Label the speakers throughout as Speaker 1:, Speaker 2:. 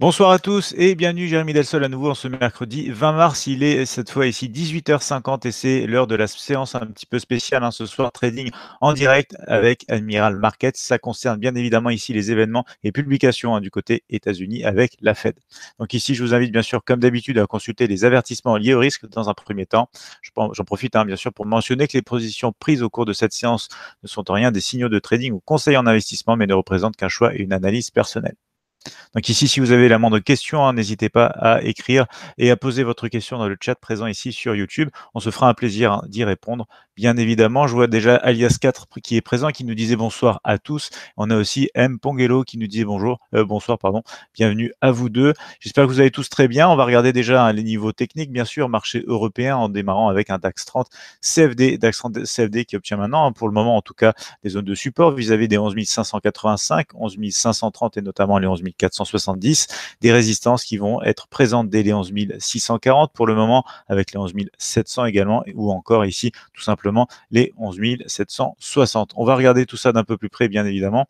Speaker 1: Bonsoir à tous et bienvenue Jérémy Delsol à nouveau en ce mercredi 20 mars. Il est cette fois ici 18h50 et c'est l'heure de la séance un petit peu spéciale hein, ce soir trading en direct avec Admiral Markets. Ça concerne bien évidemment ici les événements et publications hein, du côté États-Unis avec la Fed. Donc ici je vous invite bien sûr comme d'habitude à consulter les avertissements liés au risque dans un premier temps. J'en profite hein, bien sûr pour mentionner que les positions prises au cours de cette séance ne sont en rien des signaux de trading ou conseils en investissement mais ne représentent qu'un choix et une analyse personnelle. Donc ici, si vous avez la moindre question, hein, n'hésitez pas à écrire et à poser votre question dans le chat présent ici sur YouTube. On se fera un plaisir hein, d'y répondre. Bien évidemment, je vois déjà Alias 4 qui est présent, qui nous disait bonsoir à tous. On a aussi M Pongello qui nous disait bonjour, euh, bonsoir, pardon. Bienvenue à vous deux. J'espère que vous allez tous très bien. On va regarder déjà hein, les niveaux techniques, bien sûr, marché européen en démarrant avec un DAX 30 CFD, DAX 30 CFD qui obtient maintenant, pour le moment en tout cas, des zones de support vis-à-vis des 11 585, 11 530 et notamment les 11 470, des résistances qui vont être présentes dès les 11 640 pour le moment, avec les 11 700 également, ou encore ici tout simplement les 11 760. On va regarder tout ça d'un peu plus près, bien évidemment.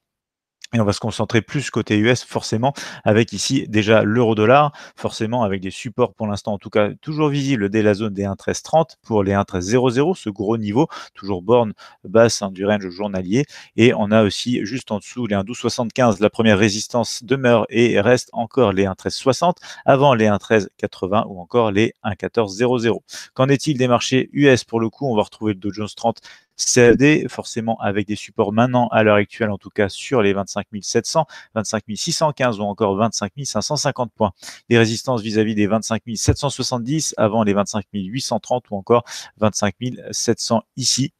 Speaker 1: Et on va se concentrer plus côté US, forcément, avec ici déjà l'euro-dollar, forcément avec des supports pour l'instant, en tout cas toujours visibles dès la zone des 1,1330 pour les 1,1300, ce gros niveau, toujours borne basse hein, du range journalier. Et on a aussi juste en dessous les 1,1275, la première résistance demeure et reste encore les 1,1360 avant les 1,1380 ou encore les 1,1400. Qu'en est-il des marchés US pour le coup On va retrouver le Dow Jones 30 CFD, forcément avec des supports maintenant à l'heure actuelle, en tout cas sur les 25 700, 25 615 ou encore 25 550 points. Des résistances vis-à-vis des 25 770 avant les 25 830 ou encore 25 700 ici.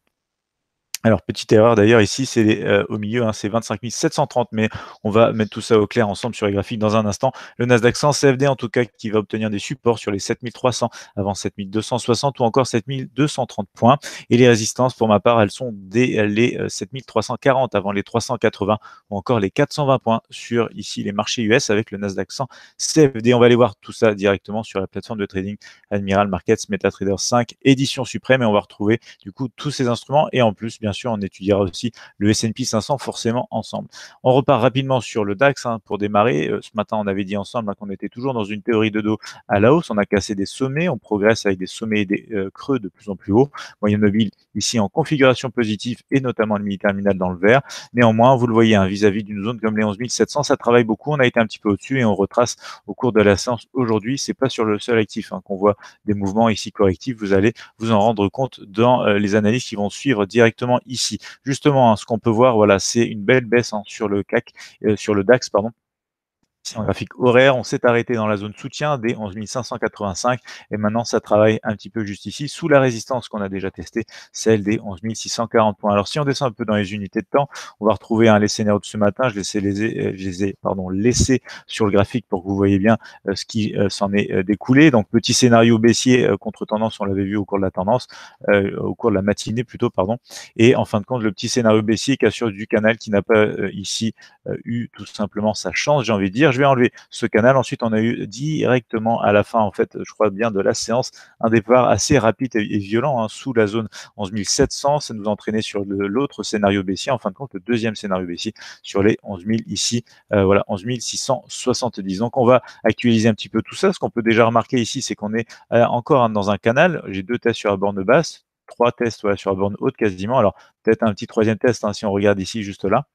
Speaker 1: Alors, petite erreur d'ailleurs, ici, c'est euh, au milieu, hein, c'est 25 730, mais on va mettre tout ça au clair ensemble sur les graphiques dans un instant. Le Nasdaq 100 CFD, en tout cas, qui va obtenir des supports sur les 7300 avant 7260 ou encore 7230 points. Et les résistances, pour ma part, elles sont dès les 7340 euh, avant les 380 ou encore les 420 points sur ici les marchés US avec le Nasdaq 100 CFD. On va aller voir tout ça directement sur la plateforme de trading Admiral Markets MetaTrader 5, édition suprême, et on va retrouver du coup tous ces instruments et en plus, bien on étudiera aussi le S&P 500 forcément ensemble. On repart rapidement sur le DAX hein, pour démarrer. Euh, ce matin, on avait dit ensemble hein, qu'on était toujours dans une théorie de dos à la hausse. On a cassé des sommets, on progresse avec des sommets et des euh, creux de plus en plus haut. Moyen mobile ici en configuration positive et notamment le mini terminal dans le vert. Néanmoins, vous le voyez, hein, vis-à-vis d'une zone comme les 11 700, ça travaille beaucoup. On a été un petit peu au-dessus et on retrace au cours de la séance aujourd'hui. C'est pas sur le seul actif qu'on voit des mouvements ici correctifs. Vous allez vous en rendre compte dans euh, les analyses qui vont suivre directement ici. Justement, hein, ce qu'on peut voir, voilà, c'est une belle baisse hein, sur le CAC, euh, sur le DAX, pardon c'est un graphique horaire, on s'est arrêté dans la zone soutien des 11 585 et maintenant, ça travaille un petit peu juste ici, sous la résistance qu'on a déjà testée, celle des 11 640 points. Alors, si on descend un peu dans les unités de temps, on va retrouver un hein, les scénarios de ce matin. Je, les ai, euh, les ai pardon, laissés sur le graphique pour que vous voyez bien euh, ce qui euh, s'en est découlé. Donc, petit scénario baissier contre tendance, on l'avait vu au cours de la tendance, au cours de la matinée plutôt, pardon. Et en fin de compte, le petit scénario baissier qui assure du canal qui n'a pas ici eu tout simplement sa chance, j'ai envie de dire je vais enlever ce canal. Ensuite, on a eu directement à la fin, en fait, je crois bien de la séance, un départ assez rapide et violent hein, sous la zone 11700. Ça nous entraînait sur l'autre scénario baissier, en fin de compte, le deuxième scénario baissier sur les 11000 ici, euh, voilà, 11670. Donc, on va actualiser un petit peu tout ça. Ce qu'on peut déjà remarquer ici, c'est qu'on est euh, encore hein, dans un canal. J'ai deux tests sur la borne basse, trois tests sur la borne haute quasiment. Alors, peut-être un petit troisième test hein, si on regarde ici, juste là.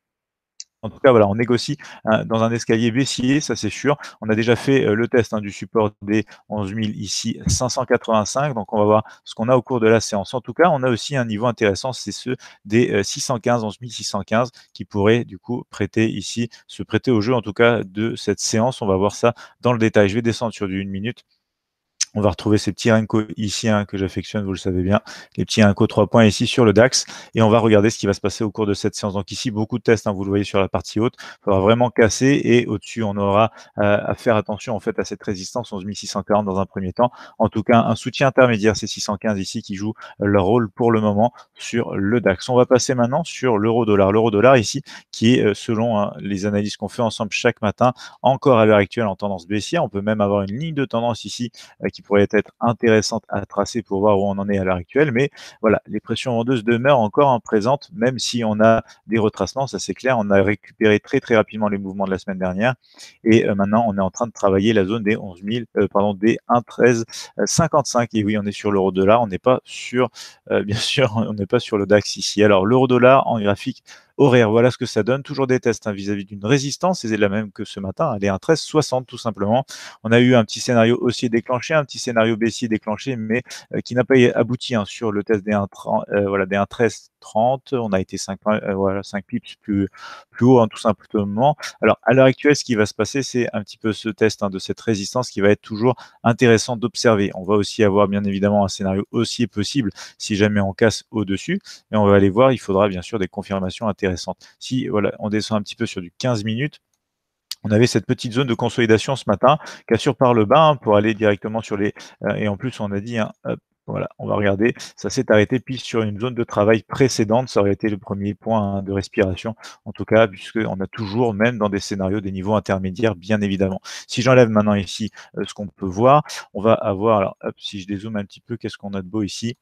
Speaker 1: En tout cas, voilà, on négocie dans un escalier baissier, ça c'est sûr. On a déjà fait euh, le test hein, du support des 11 000 ici 585. Donc on va voir ce qu'on a au cours de la séance. En tout cas, on a aussi un niveau intéressant, c'est ceux des 615, 11 615 qui pourraient du coup prêter ici, se prêter au jeu en tout cas de cette séance. On va voir ça dans le détail. Je vais descendre sur du minute on va retrouver ces petits Renko ici hein, que j'affectionne, vous le savez bien, les petits rinco 3 points ici sur le DAX, et on va regarder ce qui va se passer au cours de cette séance. Donc ici, beaucoup de tests, hein, vous le voyez sur la partie haute, il faudra vraiment casser, et au-dessus, on aura euh, à faire attention en fait à cette résistance 11640 dans un premier temps. En tout cas, un soutien intermédiaire, c'est 615 ici qui joue leur rôle pour le moment sur le DAX. On va passer maintenant sur l'euro-dollar. L'euro-dollar ici, qui est euh, selon hein, les analyses qu'on fait ensemble chaque matin, encore à l'heure actuelle en tendance baissière, on peut même avoir une ligne de tendance ici euh, qui pourrait être intéressante à tracer pour voir où on en est à l'heure actuelle. Mais voilà, les pressions vendeuses demeurent encore présentes, même si on a des retracements, ça c'est clair. On a récupéré très très rapidement les mouvements de la semaine dernière. Et euh, maintenant, on est en train de travailler la zone des 11 000, euh, pardon, des 1,1355. Euh, et oui, on est sur l'euro dollar, on n'est pas sur, bien sûr, on n'est pas sur le DAX ici. Alors l'euro dollar en graphique, horaire. Voilà ce que ça donne. Toujours des tests hein, vis-à-vis d'une résistance. C'est la même que ce matin. Elle hein, est un 13,60 tout simplement. On a eu un petit scénario haussier déclenché, un petit scénario baissier déclenché, mais euh, qui n'a pas abouti hein, sur le test des 1,13. Euh, voilà, des 13. 30, on a été 5, euh, voilà, 5 pips plus, plus haut, hein, tout simplement. Alors, à l'heure actuelle, ce qui va se passer, c'est un petit peu ce test hein, de cette résistance qui va être toujours intéressant d'observer. On va aussi avoir, bien évidemment, un scénario haussier possible si jamais on casse au-dessus. Et on va aller voir, il faudra bien sûr des confirmations intéressantes. Si voilà, on descend un petit peu sur du 15 minutes, on avait cette petite zone de consolidation ce matin, qui assure par le bas hein, pour aller directement sur les. Euh, et en plus, on a dit voilà, on va regarder. Ça s'est arrêté puis sur une zone de travail précédente. Ça aurait été le premier point hein, de respiration, en tout cas, puisqu'on a toujours, même dans des scénarios, des niveaux intermédiaires, bien évidemment. Si j'enlève maintenant ici euh, ce qu'on peut voir, on va avoir, alors, si je dézoome un petit peu, qu'est-ce qu'on a de beau ici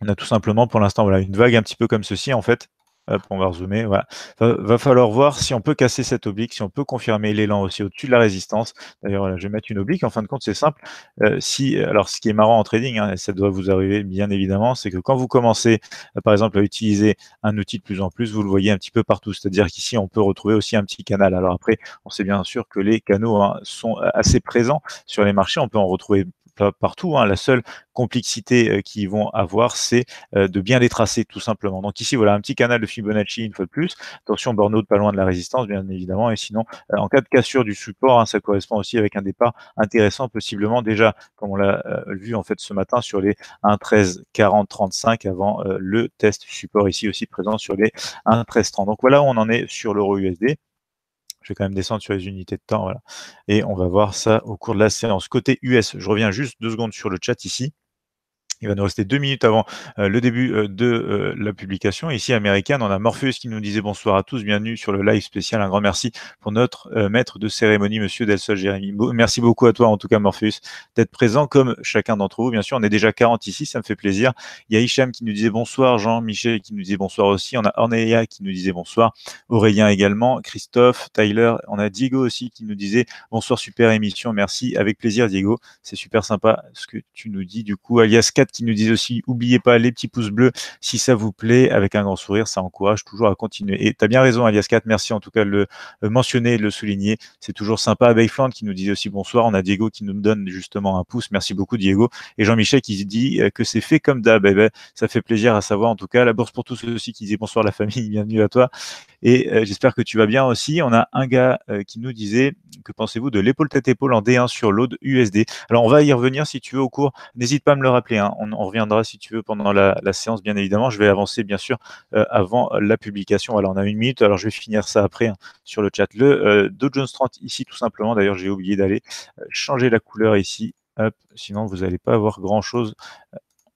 Speaker 1: on a tout simplement pour l'instant voilà, une vague un petit peu comme ceci en fait Hop, on va rezoomer. Voilà. Va, falloir voir si on peut casser cette oblique, si on peut confirmer l'élan aussi au-dessus de la résistance. D'ailleurs, je vais mettre une oblique. En fin de compte, c'est simple. Euh, si, alors, ce qui est marrant en trading, hein, ça doit vous arriver bien évidemment, c'est que quand vous commencez, euh, par exemple, à utiliser un outil de plus en plus, vous le voyez un petit peu partout. C'est-à-dire qu'ici, on peut retrouver aussi un petit canal. Alors après, on sait bien sûr que les canaux hein, sont euh, assez présents sur les marchés. On peut en retrouver partout. Hein. La seule complexité qu'ils vont avoir, c'est de bien les tracer tout simplement. Donc ici, voilà un petit canal de Fibonacci une fois de plus. Attention, burn-out pas loin de la résistance, bien évidemment. Et sinon, en cas de cassure du support, hein, ça correspond aussi avec un départ intéressant, possiblement déjà, comme on l'a vu en fait ce matin, sur les 1, 13, 40, 35 avant le test support ici aussi présent sur les 1, 13, Donc voilà où on en est sur l'euro USD. Je vais quand même descendre sur les unités de temps. Voilà. Et on va voir ça au cours de la séance. Côté US, je reviens juste deux secondes sur le chat ici. Il va nous rester deux minutes avant euh, le début euh, de euh, la publication. Ici, américaine, on a Morpheus qui nous disait bonsoir à tous, bienvenue sur le live spécial. Un grand merci pour notre maître de cérémonie, Monsieur Delsol Jérémy. merci beaucoup à toi, en tout cas, Morpheus, d'être présent comme chacun d'entre vous. Bien sûr, on est déjà 40 ici, ça me fait plaisir. Il y a Hicham qui nous disait bonsoir, Jean Michel qui nous disait bonsoir aussi. On a ornéa qui nous disait bonsoir, Aurélien également, Christophe, Tyler. On a Diego aussi qui nous disait bonsoir, super émission, merci, avec plaisir, Diego. C'est super sympa ce que tu nous dis. Du coup, alias 4 qui nous disent aussi oubliez pas les petits pouces bleus si ça vous plaît avec un grand sourire, ça encourage toujours à continuer. Et tu as bien raison, Alias 4, merci en tout cas de le euh, mentionner, de le souligner. C'est toujours sympa. Bayfland qui nous dit aussi bonsoir. On a Diego qui nous donne justement un pouce. Merci beaucoup, Diego. Et Jean-Michel qui dit euh, que c'est fait comme d'hab. Eh ben, ça fait plaisir à savoir en tout cas. La Bourse pour tous ceux aussi qui disent bonsoir la famille, bienvenue à toi. Et euh, j'espère que tu vas bien aussi. On a un gars qui nous disait que pensez-vous de l'épaule tête épaule en D1 sur l'Aude USD. Alors on va y revenir si tu veux au cours. N'hésite pas à me le rappeler. Hein on reviendra si tu veux pendant la, séance, bien évidemment. Je vais avancer, bien sûr, euh, avant la publication. Alors, on a une minute, alors je vais finir ça après hein, sur le chat. Le euh, Dow Jones 30 ici, tout simplement, d'ailleurs, j'ai oublié d'aller euh, changer la couleur ici. sinon, vous n'allez pas avoir grand-chose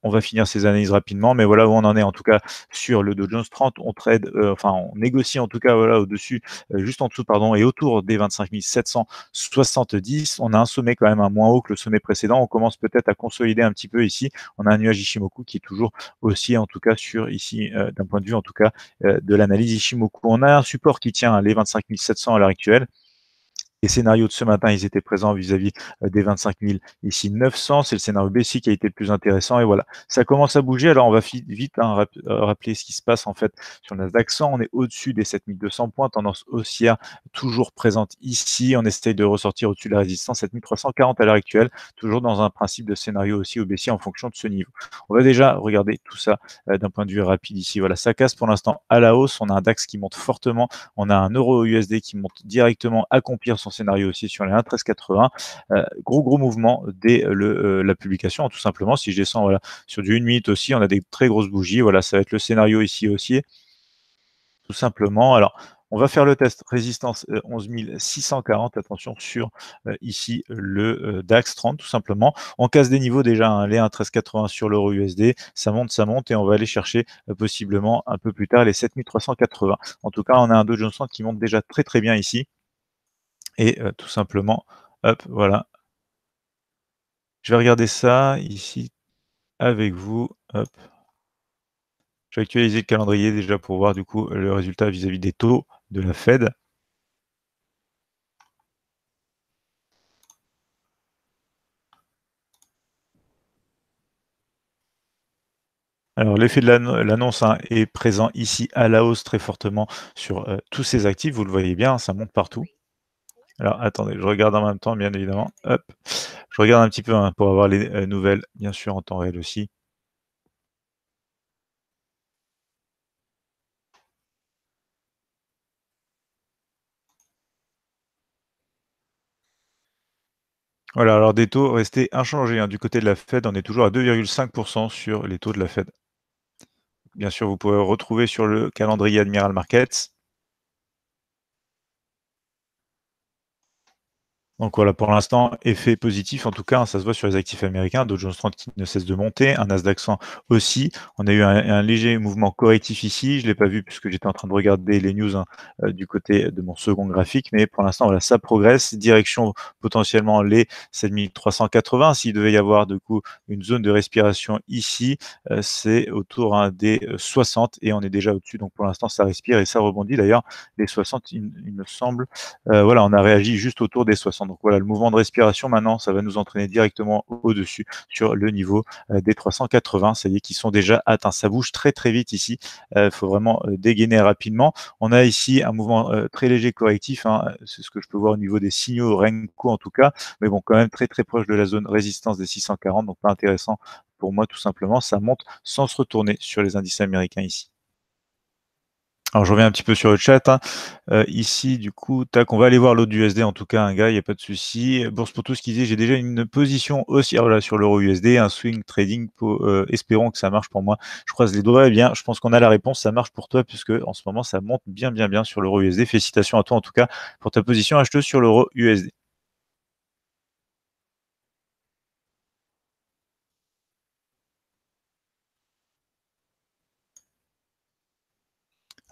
Speaker 1: on va finir ces analyses rapidement, mais voilà où on en est en tout cas sur le Dow Jones 30. On trade, euh, enfin on négocie en tout cas voilà au-dessus, euh, juste en dessous pardon, et autour des 25 770. On a un sommet quand même un moins haut que le sommet précédent. On commence peut-être à consolider un petit peu ici. On a un nuage Ishimoku qui est toujours aussi en tout cas sur ici euh, d'un point de vue en tout cas de l'analyse Ishimoku. On a un support qui tient les 25 700 à l'heure actuelle. Les scénarios de ce matin, ils étaient présents vis-à-vis euh, des 25 000. Ici, 900, c'est le scénario baissier qui a été le plus intéressant. Et voilà, ça commence à bouger. Alors, on va vite hein, euh, rappeler ce qui se passe en fait sur le DAX 100. On est au-dessus des 7200 points, tendance haussière toujours présente ici. On essaye de ressortir au-dessus de la résistance 7340 à l'heure actuelle, toujours dans un principe de scénario aussi au baissier en fonction de ce niveau. On va déjà regarder tout ça euh, d'un point de vue rapide ici. Voilà, ça casse pour l'instant à la hausse. On a un DAX qui monte fortement. On a un euro USD qui monte directement à accomplir son scénario aussi sur les 1.13.80. Euh, gros, gros mouvement dès euh, le, euh, la publication, tout simplement. Si je descends voilà, sur du 1 minute aussi, on a des très grosses bougies. Voilà, ça va être le scénario ici aussi. Tout simplement. Alors, on va faire le test résistance 11640, attention, sur ici le DAX 30 tout simplement. On casse des niveaux déjà, hein. les 1,1380 sur l'euro USD, ça monte, ça monte et on va aller chercher possiblement un peu plus tard les 7380. En tout cas, on a un Dow Jones qui monte déjà très très bien ici et euh, tout simplement, hop, voilà. Je vais regarder ça ici avec vous. Hop. Je vais actualiser le calendrier déjà pour voir du coup le résultat vis à -vis des taux de la Fed. Alors l'effet de l'annonce hein, est présent ici à la hausse très fortement sur euh, tous ces actifs. Vous le voyez bien, hein, ça monte partout. Alors attendez, je regarde en même temps, bien évidemment. Hop. Je regarde un petit peu hein, pour avoir les euh, nouvelles, bien sûr, en temps réel aussi. Voilà, alors des taux restés inchangés. Hein. Du côté de la Fed, on est toujours à 2,5% sur les taux de la Fed. Bien sûr, vous pouvez retrouver sur le calendrier Admiral Markets. Donc voilà, pour l'instant, effet positif, en tout cas, hein, ça se voit sur les actifs américains, Dow Jones 30 qui ne cesse de monter, un Nasdaq 100 aussi. On a eu un, léger mouvement correctif ici, je ne l'ai pas vu puisque j'étais en train de regarder les news hein, euh, du côté de mon second graphique, mais pour l'instant, voilà, ça progresse, direction potentiellement les 7380. S'il devait y avoir du coup une zone de respiration ici, euh, c'est autour hein, des 60 euh, et on est déjà au-dessus, donc pour l'instant, ça respire et ça rebondit. D'ailleurs, les 60, il, me semble, voilà, on a réagi juste autour des 60. Donc voilà, le mouvement de respiration, maintenant, ça va nous entraîner directement au-dessus sur le niveau euh, des 380, ça y est, qui sont déjà atteints. Ça bouge très très vite ici. Il euh, faut vraiment euh, dégainer rapidement. On a ici un mouvement très léger correctif. Hein. C'est ce que je peux voir au niveau des signaux Renko en tout cas. Mais bon, quand même très très proche de la zone résistance des 640. Donc pas intéressant pour moi tout simplement. Ça monte sans se retourner sur les indices américains ici. Alors je reviens un petit peu sur le chat. Hein. Euh, ici, du coup, tac, on va aller voir l'autre USD en tout cas, un gars, il n'y a pas de souci. Bourse pour tout ce qu'il dit j'ai déjà une position aussi ah, voilà, sur l'euro USD, un swing trading, pour, euh, espérons que ça marche pour moi. Je croise les doigts, eh bien, je pense qu'on a la réponse, ça marche pour toi, puisque en ce moment, ça monte bien, bien, bien sur l'euro USD. Félicitations à toi en tout cas pour ta position acheteuse sur l'euro USD.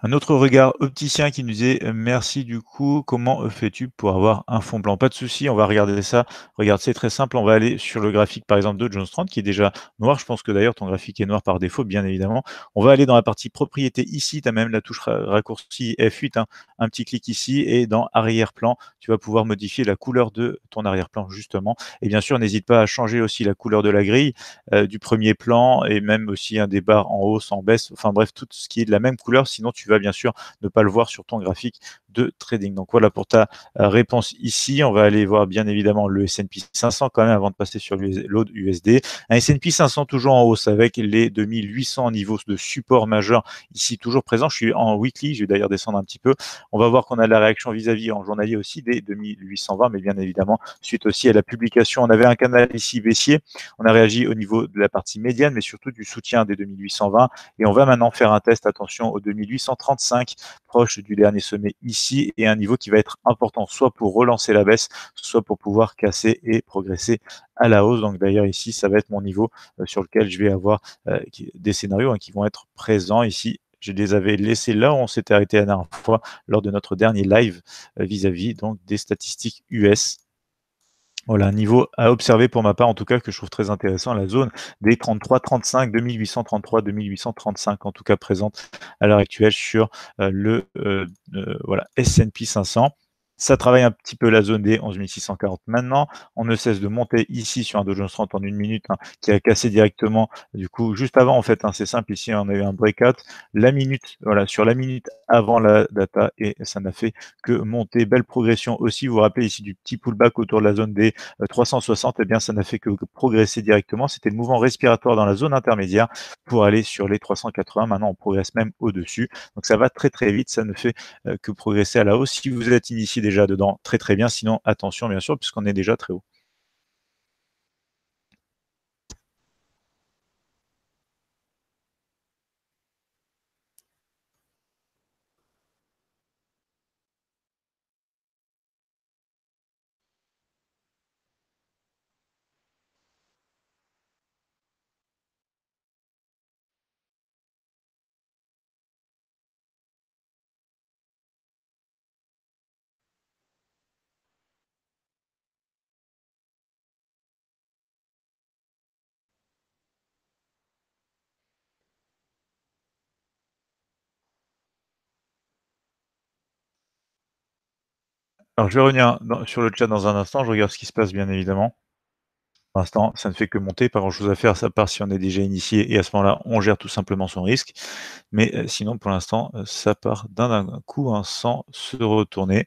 Speaker 1: Un autre regard opticien qui nous dit euh, merci du coup, comment euh, fais-tu pour avoir un fond blanc Pas de souci, on va regarder ça. Regarde, c'est très simple. On va aller sur le graphique par exemple de John Strand qui est déjà noir. Je pense que d'ailleurs ton graphique est noir par défaut, bien évidemment. On va aller dans la partie propriété ici. Tu as même la touche raccourci F8, hein. un petit clic ici et dans arrière-plan, tu vas pouvoir modifier la couleur de ton arrière-plan justement. Et bien sûr, n'hésite pas à changer aussi la couleur de la grille euh, du premier plan et même aussi un des barres en hausse, en baisse. Enfin bref, tout ce qui est de la même couleur. Sinon, tu tu vas bien sûr ne pas le voir sur ton graphique trading. Donc voilà pour ta euh, réponse ici. On va aller voir bien évidemment le S&P 500 quand même avant de passer sur l'autre USD. Un S&P 500 toujours en hausse avec les 2800 niveaux de support majeur ici toujours présent. Je suis en weekly, je vais d'ailleurs descendre un petit peu. On va voir qu'on a la réaction vis-à-vis -vis en journalier aussi des 2820, mais bien évidemment suite aussi à la publication. On avait un canal ici baissier. On a réagi au niveau de la partie médiane, mais surtout du soutien des 2820. Et on va maintenant faire un test, attention, aux 2835, proche du dernier sommet ici et un niveau qui va être important, soit pour relancer la baisse, soit pour pouvoir casser et progresser à la hausse. Donc d'ailleurs ici, ça va être mon niveau euh, sur lequel je vais avoir euh, des scénarios hein, qui vont être présents ici je les avais laissés là où on s'était arrêté la dernière fois lors de notre dernier live vis à -vis, donc des statistiques US voilà, un niveau à observer pour ma part, en tout cas, que je trouve très intéressant, la zone des 33, 35, 2833, 2835, en tout cas présente à l'heure actuelle sur euh, le euh, euh, voilà, S&P 500. Ça travaille un petit peu la zone D, 640. maintenant. On ne cesse de monter ici sur un Dow Jones 30 en une minute hein, qui a cassé directement. Du coup, juste avant, en fait, hein, c'est simple. Ici, on a eu un breakout. La minute, voilà, sur la minute avant la data et ça n'a fait que monter. Belle progression aussi. Vous vous rappelez ici du petit pullback autour de la zone des 360. Euh, et eh bien, ça n'a fait que progresser directement. C'était le mouvement respiratoire dans la zone intermédiaire pour aller sur les 380. Maintenant, on progresse même au-dessus. Donc, ça va très, très vite. Ça ne fait euh, que progresser à la hausse. Si vous êtes initié déjà dedans, très très bien. Sinon, attention bien sûr, puisqu'on est déjà très haut. Alors, je vais revenir sur le chat dans un instant. Je regarde ce qui se passe, bien évidemment. Pour l'instant, ça ne fait que monter. Pas grand-chose à faire, sa part si on est déjà initié. Et à ce moment-là, on gère tout simplement son risque. Mais euh, sinon, pour l'instant, euh, ça part d'un coup hein, sans se retourner.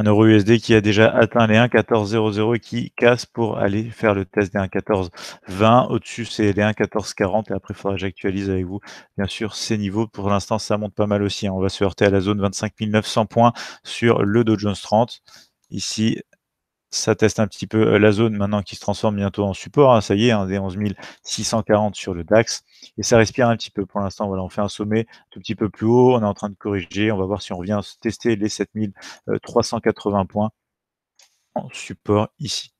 Speaker 1: Un euro USD qui a déjà atteint les 1,1400 et qui casse pour aller faire le test des 1,1420. Au-dessus, c'est les 1,1440. Et après, il faudra que j'actualise avec vous, bien sûr, ces niveaux. Pour l'instant, ça monte pas mal aussi. Hein. On va se heurter à la zone 25900 points sur le Dow Jones 30. Ici, ça teste un petit peu la zone maintenant qui se transforme bientôt en support. Hein, ça y est, un hein, des 11 640 sur le DAX. Et ça respire un petit peu pour l'instant. Voilà, on fait un sommet tout petit peu plus haut. On est en train de corriger. On va voir si on revient tester les 7380 points en support ici.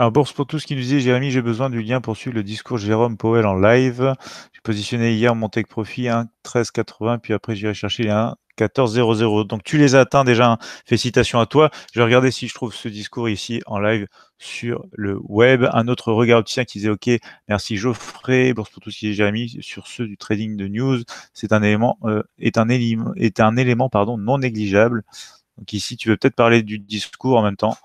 Speaker 1: Alors, Bourse pour tous qui nous dit Jérémy, j'ai besoin du lien pour suivre le discours Jérôme Powell en live. J'ai positionné hier mon tech profit 1 hein, 13,80, puis après j'irai chercher les 1 14,00. Donc tu les as atteints déjà. Hein. Félicitations à toi. Je vais regarder si je trouve ce discours ici en live sur le web. Un autre regard opticien qui disait OK, merci Geoffrey, Bourse pour tout ce qui est Jérémy sur ceux du trading de news. C'est un élément euh, est un est un élément pardon non négligeable. Donc ici, tu veux peut-être parler du discours en même temps.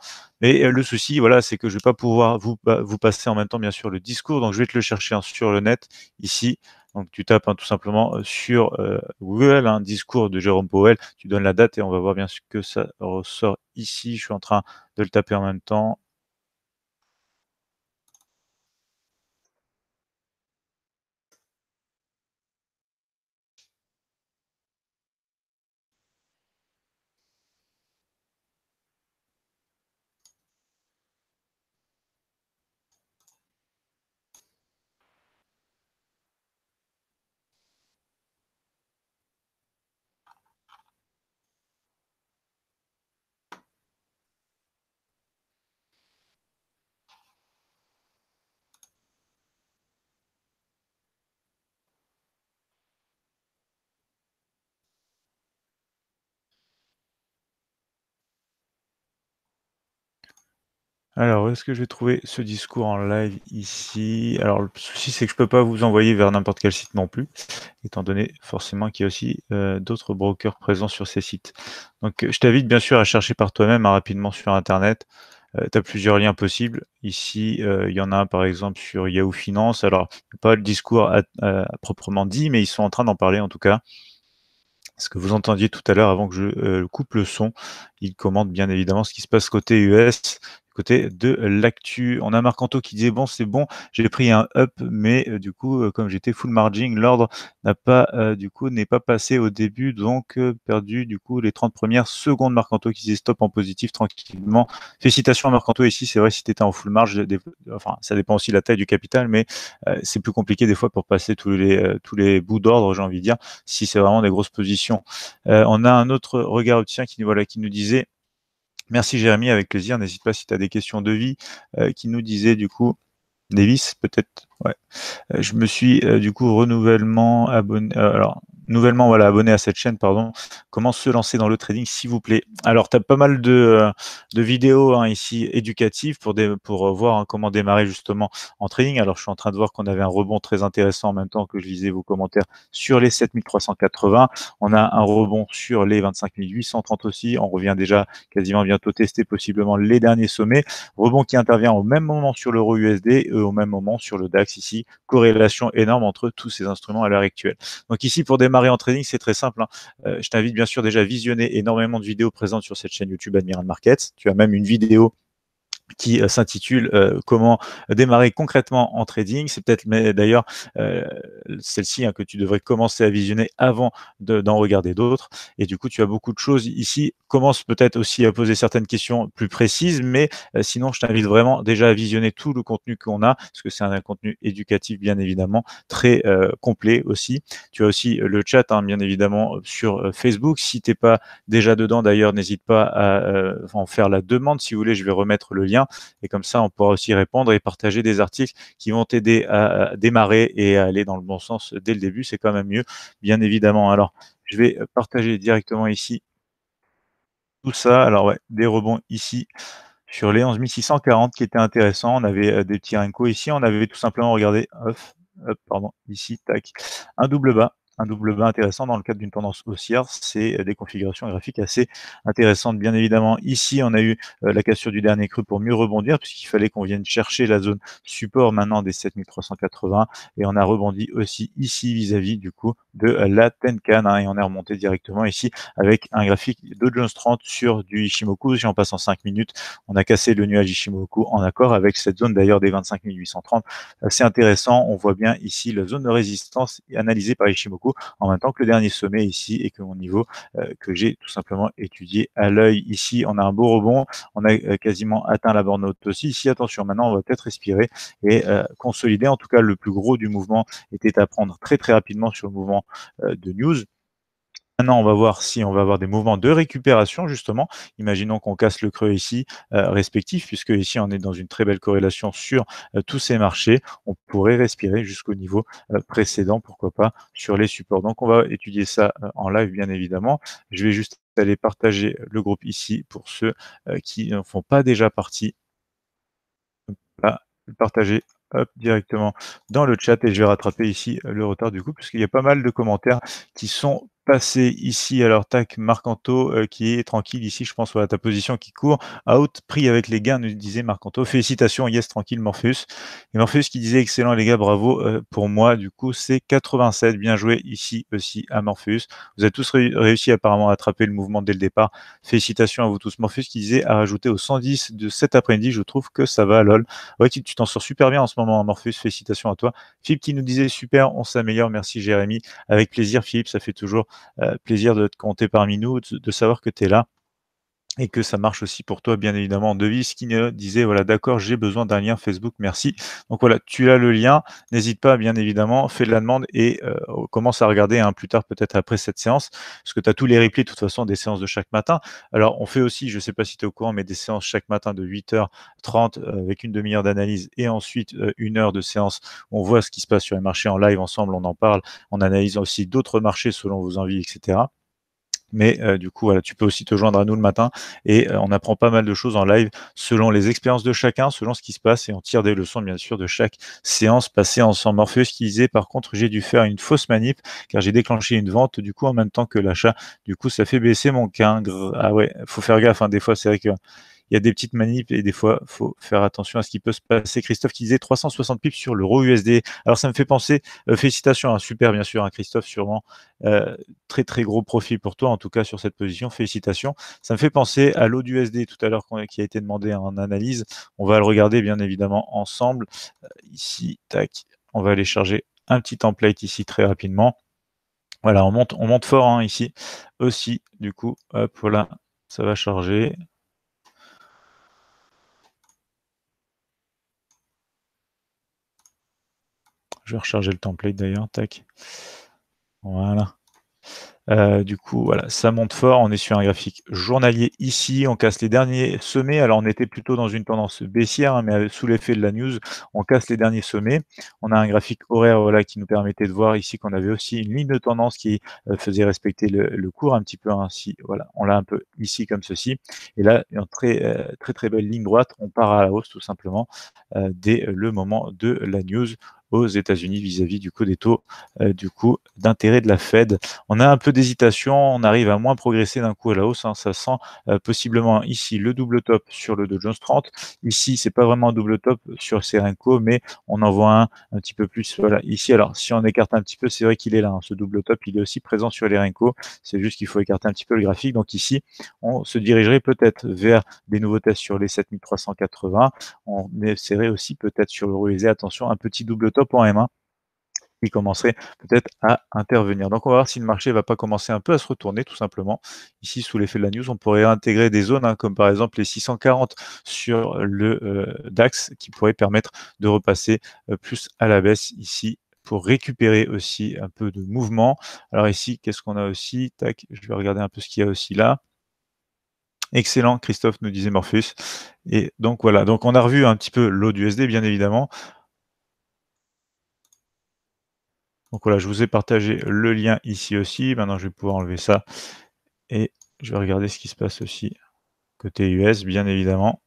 Speaker 1: Mais euh, le souci, voilà, c'est que je ne vais pas pouvoir vous, bah, vous, passer en même temps, bien sûr, le discours. Donc je vais te le chercher hein, sur le net, ici. Donc tu tapes hein, tout simplement euh, sur euh, Google, un hein, discours de Jérôme Powell. Tu donnes la date et on va voir bien ce que ça ressort ici. Je suis en train de le taper en même temps. Alors, est-ce que je vais trouver ce discours en live ici? Alors, le souci, c'est que je peux pas vous envoyer vers n'importe quel site non plus, étant donné forcément qu'il y a aussi euh, d'autres brokers présents sur ces sites. Donc, euh, je t'invite bien sûr à chercher par toi-même, hein, rapidement sur Internet. Euh, tu as plusieurs liens possibles. Ici, il y en a un, par exemple, sur Yahoo Finance. Alors, pas le discours proprement dit, mais ils sont en train d'en parler, en tout cas ce que vous entendiez tout à l'heure avant que je coupe le son. ils commentent bien évidemment ce qui se passe côté US côté de l'actu. On a Marc qui disait bon, c'est bon, j'ai pris un up, mais euh, du coup, euh, comme j'étais full margin, l'ordre n'a pas euh, du coup n'est pas passé au début, donc perdu du coup les 30 premières secondes. Marc qui disait stop en positif tranquillement. Félicitations à Marc ici, c'est vrai si tu étais en full marge, enfin ça dépend aussi de la taille du capital, mais c'est plus compliqué des fois pour passer tous les tous les bouts d'ordre, j'ai envie de dire, si c'est vraiment des grosses positions. on a un autre regard opticien qui, voilà, qui nous disait Merci Jérémy, avec plaisir. N'hésite pas si tu as des questions de vie euh, qui nous disaient du coup, Davis, peut-être. Ouais. Euh, je me suis euh, du coup renouvellement abonné. alors, nouvellement voilà, abonné à cette chaîne, pardon, comment se lancer dans le trading, s'il vous plaît. Alors, tu as pas mal de, euh, vidéos hein, ici éducatives pour, euh, voir hein, comment démarrer justement en trading. Alors, je suis en train de voir qu'on avait un rebond très intéressant en même temps que je lisais vos commentaires sur les 7380. On a un rebond sur les 25830 aussi. On revient déjà quasiment bientôt tester possiblement les derniers sommets. Rebond qui intervient au même moment sur l'euro USD et au même moment sur le DAX ici. Corrélation énorme entre tous ces instruments à l'heure actuelle. Donc ici, pour démarrer, démarrer en training, c'est très simple. Hein. Euh, je t'invite bien sûr déjà à visionner énormément de vidéos présentes sur cette chaîne YouTube Admiral Markets. Tu as même une vidéo qui euh, s'intitule euh, Comment démarrer concrètement en trading. C'est peut-être d'ailleurs euh, celle-ci hein, que tu devrais commencer à visionner avant d'en regarder d'autres. Et du coup, tu as beaucoup de choses ici. Commence peut-être aussi à poser certaines questions plus précises, mais sinon, je t'invite vraiment déjà à visionner tout le contenu qu'on a, parce que c'est un, contenu éducatif, bien évidemment, très complet aussi. Tu as aussi le chat, hein, bien évidemment, sur Facebook. Si tu n'es pas déjà dedans, d'ailleurs, n'hésite pas à en faire la demande. Si vous voulez, je vais remettre le lien et comme ça, on pourra aussi répondre et partager des articles qui vont aider à démarrer et à aller dans le bon sens dès le début. C'est quand même mieux, bien évidemment. Alors, je vais partager directement ici tout ça. Alors, ouais, des rebonds ici sur les 11 640 qui étaient intéressants. On avait euh, des petits rincos ici. On avait tout simplement regardé, pardon, ici, tac, un double bas un double bain intéressant dans le cadre d'une tendance haussière, c'est euh, des configurations graphiques assez intéressantes. Bien évidemment, ici, on a eu euh, la cassure du dernier creux pour mieux rebondir, puisqu'il fallait qu'on vienne chercher la zone support maintenant des 7380, et on a rebondi aussi ici vis à -vis, du coup de la Tenkan. Hein, et on est remonté directement ici avec un graphique de Jones 30 sur du Ishimoku. Si on passe en 5 minutes, on a cassé le nuage Ishimoku en accord avec cette zone d'ailleurs des 25 830. C'est intéressant. On voit bien ici la zone de résistance analysée par Ishimoku en même temps que le dernier sommet ici et que mon niveau euh, que j'ai tout simplement étudié à l'œil. Ici, on a un beau rebond. On a euh, quasiment atteint la borne haute aussi. Ici, attention, maintenant, on va peut-être respirer et euh, consolider. En tout cas, le plus gros du mouvement était à prendre très très rapidement sur le mouvement euh, de news. Maintenant, on va voir si on va avoir des mouvements de récupération, justement. Imaginons qu'on casse le creux ici euh, respectif, puisque ici, on est dans une très belle corrélation sur euh, tous ces marchés. On pourrait respirer jusqu'au niveau précédent, pourquoi pas, sur les supports. Donc, on va étudier ça en live, bien évidemment. Je vais juste aller partager le groupe ici pour ceux qui ne font pas déjà partie. partager hop, directement dans le chat et je vais rattraper ici le retard du coup, puisqu'il y a pas mal de commentaires qui sont passer ici. Alors, tac, Marcanto euh, qui est tranquille ici, je pense, voilà, ta position qui court. Out, prix avec les gains, nous disait Marcanto. Félicitations, yes, tranquille, Morpheus. Et Morpheus qui disait excellent, les gars, bravo euh, pour moi. Du coup, c'est 87. Bien joué ici aussi à Morpheus. Vous avez tous réussi apparemment à attraper le mouvement dès le départ. Félicitations à vous tous. Morpheus qui disait à rajouter au 110 de cet après-midi, je trouve que ça va, lol. Ouais, tu t'en sors super bien en ce moment, hein, Morpheus. Félicitations à toi. Philippe qui nous disait super, on s'améliore. Merci, Jérémy. Avec plaisir, Philippe, ça fait toujours euh, plaisir de te compter parmi nous, de, savoir que tu es là et que ça marche aussi pour toi, bien évidemment, en devise qui disait, voilà, d'accord, j'ai besoin d'un lien Facebook, merci. Donc voilà, tu as le lien, n'hésite pas, bien évidemment, fais de la demande et euh, commence à regarder un hein, plus tard, peut-être après cette séance, parce que tu as tous les replays, de toute façon, des séances de chaque matin. Alors, on fait aussi, je ne sais pas si tu es au courant, mais des séances chaque matin de 8h30 euh, avec une demi-heure d'analyse et ensuite euh, une heure de séance. On voit ce qui se passe sur les marchés en live ensemble, on en parle, on analyse aussi d'autres marchés selon vos envies, etc mais euh, du coup, voilà, tu peux aussi te joindre à nous le matin et euh, on apprend pas mal de choses en live selon les expériences de chacun, selon ce qui se passe et on tire des leçons, bien sûr, de chaque séance passée ensemble. Morpheus qui disait, par contre, j'ai dû faire une fausse manip car j'ai déclenché une vente, du coup, en même temps que l'achat. Du coup, ça fait baisser mon quin. Ah ouais, faut faire gaffe, hein, des fois, c'est vrai que il y a des petites manips et des fois, faut faire attention à ce qui peut se passer. Christophe qui disait 360 pips sur l'euro USD. Alors, ça me fait penser, euh, félicitations, hein, super, bien sûr, hein, Christophe, sûrement, euh, très, très gros profit pour toi, en tout cas, sur cette position. Félicitations. Ça me fait penser à l'eau USD tout à l'heure qui a été demandé en analyse. On va le regarder, bien évidemment, ensemble. Euh, ici, tac, on va aller charger un petit template ici très rapidement. Voilà, on monte, on monte fort hein, ici aussi. Du coup, hop, voilà, ça va charger. Je vais recharger le template d'ailleurs, tac. Voilà. Euh, du coup, voilà, ça monte fort. On est sur un graphique journalier ici. On casse les derniers sommets. Alors, on était plutôt dans une tendance baissière, hein, mais sous l'effet de la news, on casse les derniers sommets. On a un graphique horaire voilà, qui nous permettait de voir ici qu'on avait aussi une ligne de tendance qui euh, faisait respecter le, cours un petit peu ainsi. Hein, voilà, on l'a un peu ici comme ceci. Et là, une très, euh, très très belle ligne droite. On part à la hausse tout simplement dès le moment de la news aux États-Unis vis-à-vis du coup des taux euh, du coup d'intérêt de la Fed. On a un peu d'hésitation, on arrive à moins progresser d'un coup à la hausse. Hein. ça sent euh, possiblement ici le double top sur le Dow Jones 30. Ici, c'est pas vraiment un double top sur RENCO, mais on en voit un un petit peu plus voilà, ici. Alors, si on écarte un petit peu, c'est vrai qu'il est là. Hein. ce double top, il est aussi présent sur les Renko. C'est juste qu'il faut écarter un petit peu le graphique. Donc ici, on se dirigerait peut-être vers des nouveaux tests sur les 7380. On essaierait aussi peut-être sur le l'euro Attention, un petit double top point m 1 qui commencerait peut-être à intervenir. Donc on va voir si le marché ne va pas commencer un peu à se retourner tout simplement. Ici, sous l'effet de la news, on pourrait intégrer des zones hein, comme par exemple les 640 sur le euh, DAX qui pourrait permettre de repasser euh, plus à la baisse ici pour récupérer aussi un peu de mouvement. Alors ici, qu'est-ce qu'on a aussi Tac, je vais regarder un peu ce qu'il y a aussi là. Excellent, Christophe nous disait Morpheus. Et donc voilà, donc on a revu un petit peu l'eau du SD bien évidemment. Donc voilà, je vous ai partagé le lien ici aussi. Maintenant, je vais pouvoir enlever ça et je vais regarder ce qui se passe aussi côté US, bien évidemment.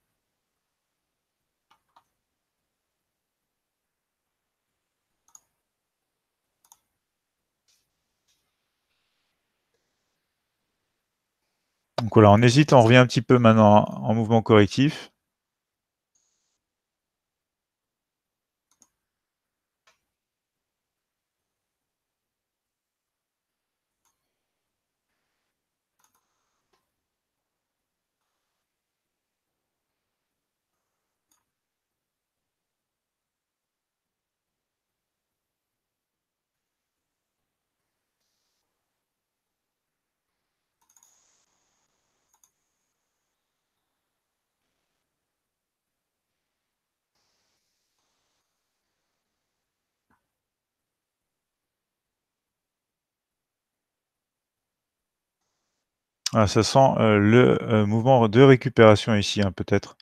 Speaker 1: Donc voilà, on hésite, on revient un petit peu maintenant en mouvement correctif. Ah, ça sent euh, le euh, mouvement de récupération ici, hein, peut-être.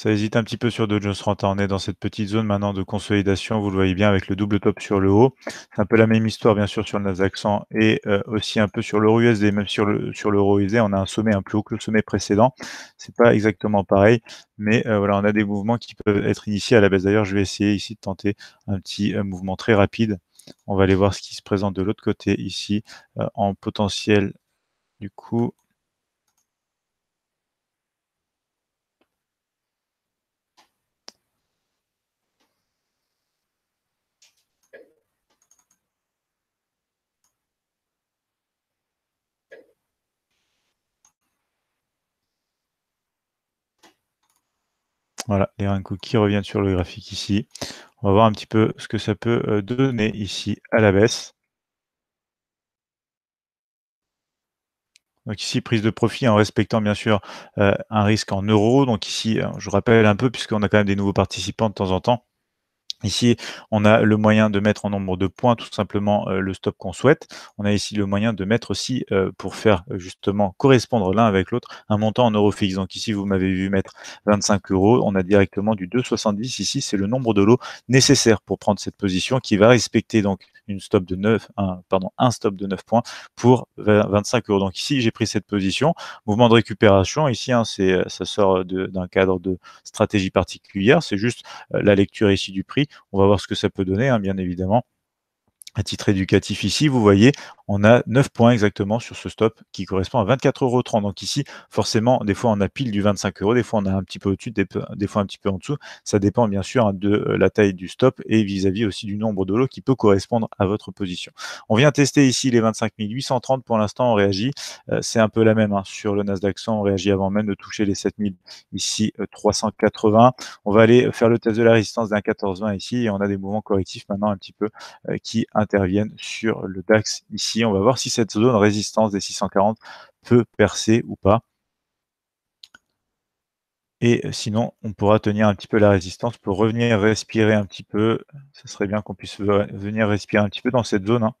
Speaker 1: Ça hésite un petit peu sur Dow Jones 30. On est dans cette petite zone maintenant de consolidation, vous le voyez bien, avec le double top sur le haut. C'est un peu la même histoire, bien sûr, sur le Nasdaq 100 et euh, aussi un peu sur l'euro USD, même sur le l'euro USD, on a un sommet un plus haut que le sommet précédent. C'est pas exactement pareil, mais euh, voilà, on a des mouvements qui peuvent être initiés à la baisse. D'ailleurs, je vais essayer ici de tenter un petit euh, mouvement très rapide. On va aller voir ce qui se présente de l'autre côté ici en potentiel. Du coup, Voilà, les Ranko qui reviennent sur le graphique ici. On va voir un petit peu ce que ça peut euh, donner ici à la baisse. Donc ici, prise de profit en respectant bien sûr euh, un risque en euros. Donc ici, euh, je rappelle un peu, puisqu'on a quand même des nouveaux participants de temps en temps. Ici, on a le moyen de mettre en nombre de points tout simplement euh, le stop qu'on souhaite. On a ici le moyen de mettre aussi, euh, pour faire euh, justement correspondre l'un avec l'autre, un montant en euros fixe. Donc ici, vous m'avez vu mettre 25 euros. On a directement du 2,70. Ici, c'est le nombre de lots nécessaire pour prendre cette position qui va respecter donc une stop de 9, un, pardon, un stop de 9 points pour 25 euros. Donc ici, j'ai pris cette position. Mouvement de récupération, ici, hein, c'est, euh, ça sort d'un cadre de stratégie particulière. C'est juste euh, la lecture ici du prix. On va voir ce que ça peut donner, hein, bien évidemment à titre éducatif ici, vous voyez, on a 9 points exactement sur ce stop qui correspond à 24,30 euros. Donc ici, forcément, des fois on a pile du 25 euros, des fois on a un petit peu au-dessus, des fois un petit peu en dessous. Ça dépend bien sûr hein, de euh, la taille du stop et vis-à-vis aussi du nombre de lots qui peut correspondre à votre position. On vient tester ici les 25 830. Pour l'instant, on réagit. Euh, c'est un peu la même hein. sur le Nasdaq 100. On réagit avant même de toucher les 7000. Ici, 380. Euh, on va aller faire le test de la résistance d'un 1420 ici et on a des mouvements correctifs maintenant un petit peu qui interviennent sur le DAX ici. On va voir si cette zone résistance des 640 peut percer ou pas. Et sinon, on pourra tenir un petit peu la résistance pour revenir respirer un petit peu. Ce serait bien qu'on puisse venir respirer un petit peu dans cette zone, hein,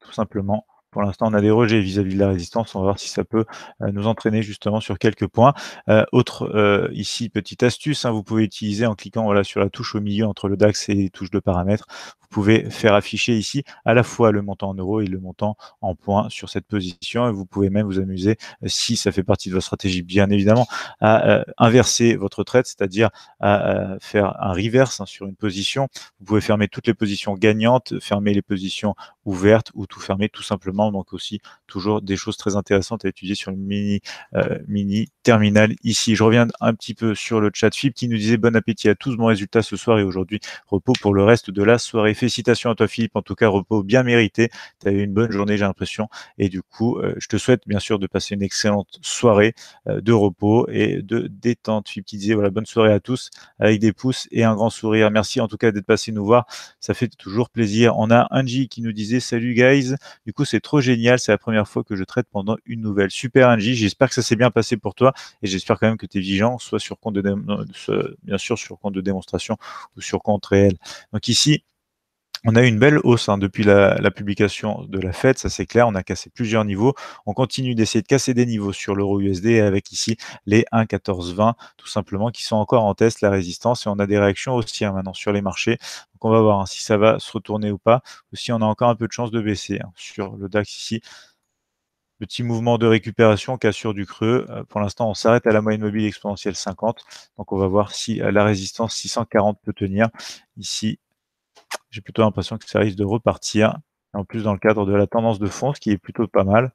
Speaker 1: tout simplement. Pour l'instant, on a des rejets vis-à-vis de la résistance. On va voir si ça peut euh, nous entraîner justement sur quelques points. Euh, autre euh, ici, petite astuce, hein, vous pouvez utiliser en cliquant voilà, sur la touche au milieu entre le DAX et les touches de paramètres. Vous pouvez faire afficher ici à la fois le montant en euros et le montant en points sur cette position. Et vous pouvez même vous amuser, si ça fait partie de votre stratégie, bien évidemment, à inverser votre trade, c'est-à-dire à, faire un reverse hein, sur une position. Vous pouvez fermer toutes les positions gagnantes, fermer les positions ouvertes ou tout fermer tout simplement donc aussi toujours des choses très intéressantes à étudier sur le mini, euh, mini terminal ici. Je reviens un petit peu sur le chat Philippe qui nous disait bon appétit à tous, bon résultat ce soir et aujourd'hui, repos pour le reste de la soirée. Félicitations à toi Philippe, en tout cas repos bien mérité. Tu as eu une bonne journée j'ai l'impression et du coup euh, je te souhaite bien sûr de passer une excellente soirée euh, de repos et de détente. Philippe qui disait voilà bonne soirée à tous avec des pouces et un grand sourire. Merci en tout cas d'être passé nous voir, ça fait toujours plaisir. On a Angie qui nous disait salut guys, du coup c'est trop génial. C'est la première fois que je traite pendant une nouvelle. Super Angie, j'espère que ça s'est bien passé pour toi et j'espère quand même que es vigilant soit sur compte de, bien sûr sur compte de démonstration ou sur compte réel. Donc ici, on a eu une belle hausse hein, depuis la, publication de la Fed, ça c'est clair, on a cassé plusieurs niveaux. On continue d'essayer de casser des niveaux sur l'euro USD avec ici les 1,1420 tout simplement qui sont encore en test la résistance et on a des réactions haussières hein, maintenant sur les marchés. Donc on va voir hein, si ça va se retourner ou pas ou si on a encore un peu de chance de baisser sur le DAX ici. Petit mouvement de récupération, cassure du creux. Euh, pour l'instant, on s'arrête à la moyenne mobile exponentielle 50. Donc, on va voir si euh, la résistance 640 peut tenir. Ici, j'ai plutôt l'impression que ça risque de repartir. En plus, dans le cadre de la tendance de fond, ce qui est plutôt pas mal.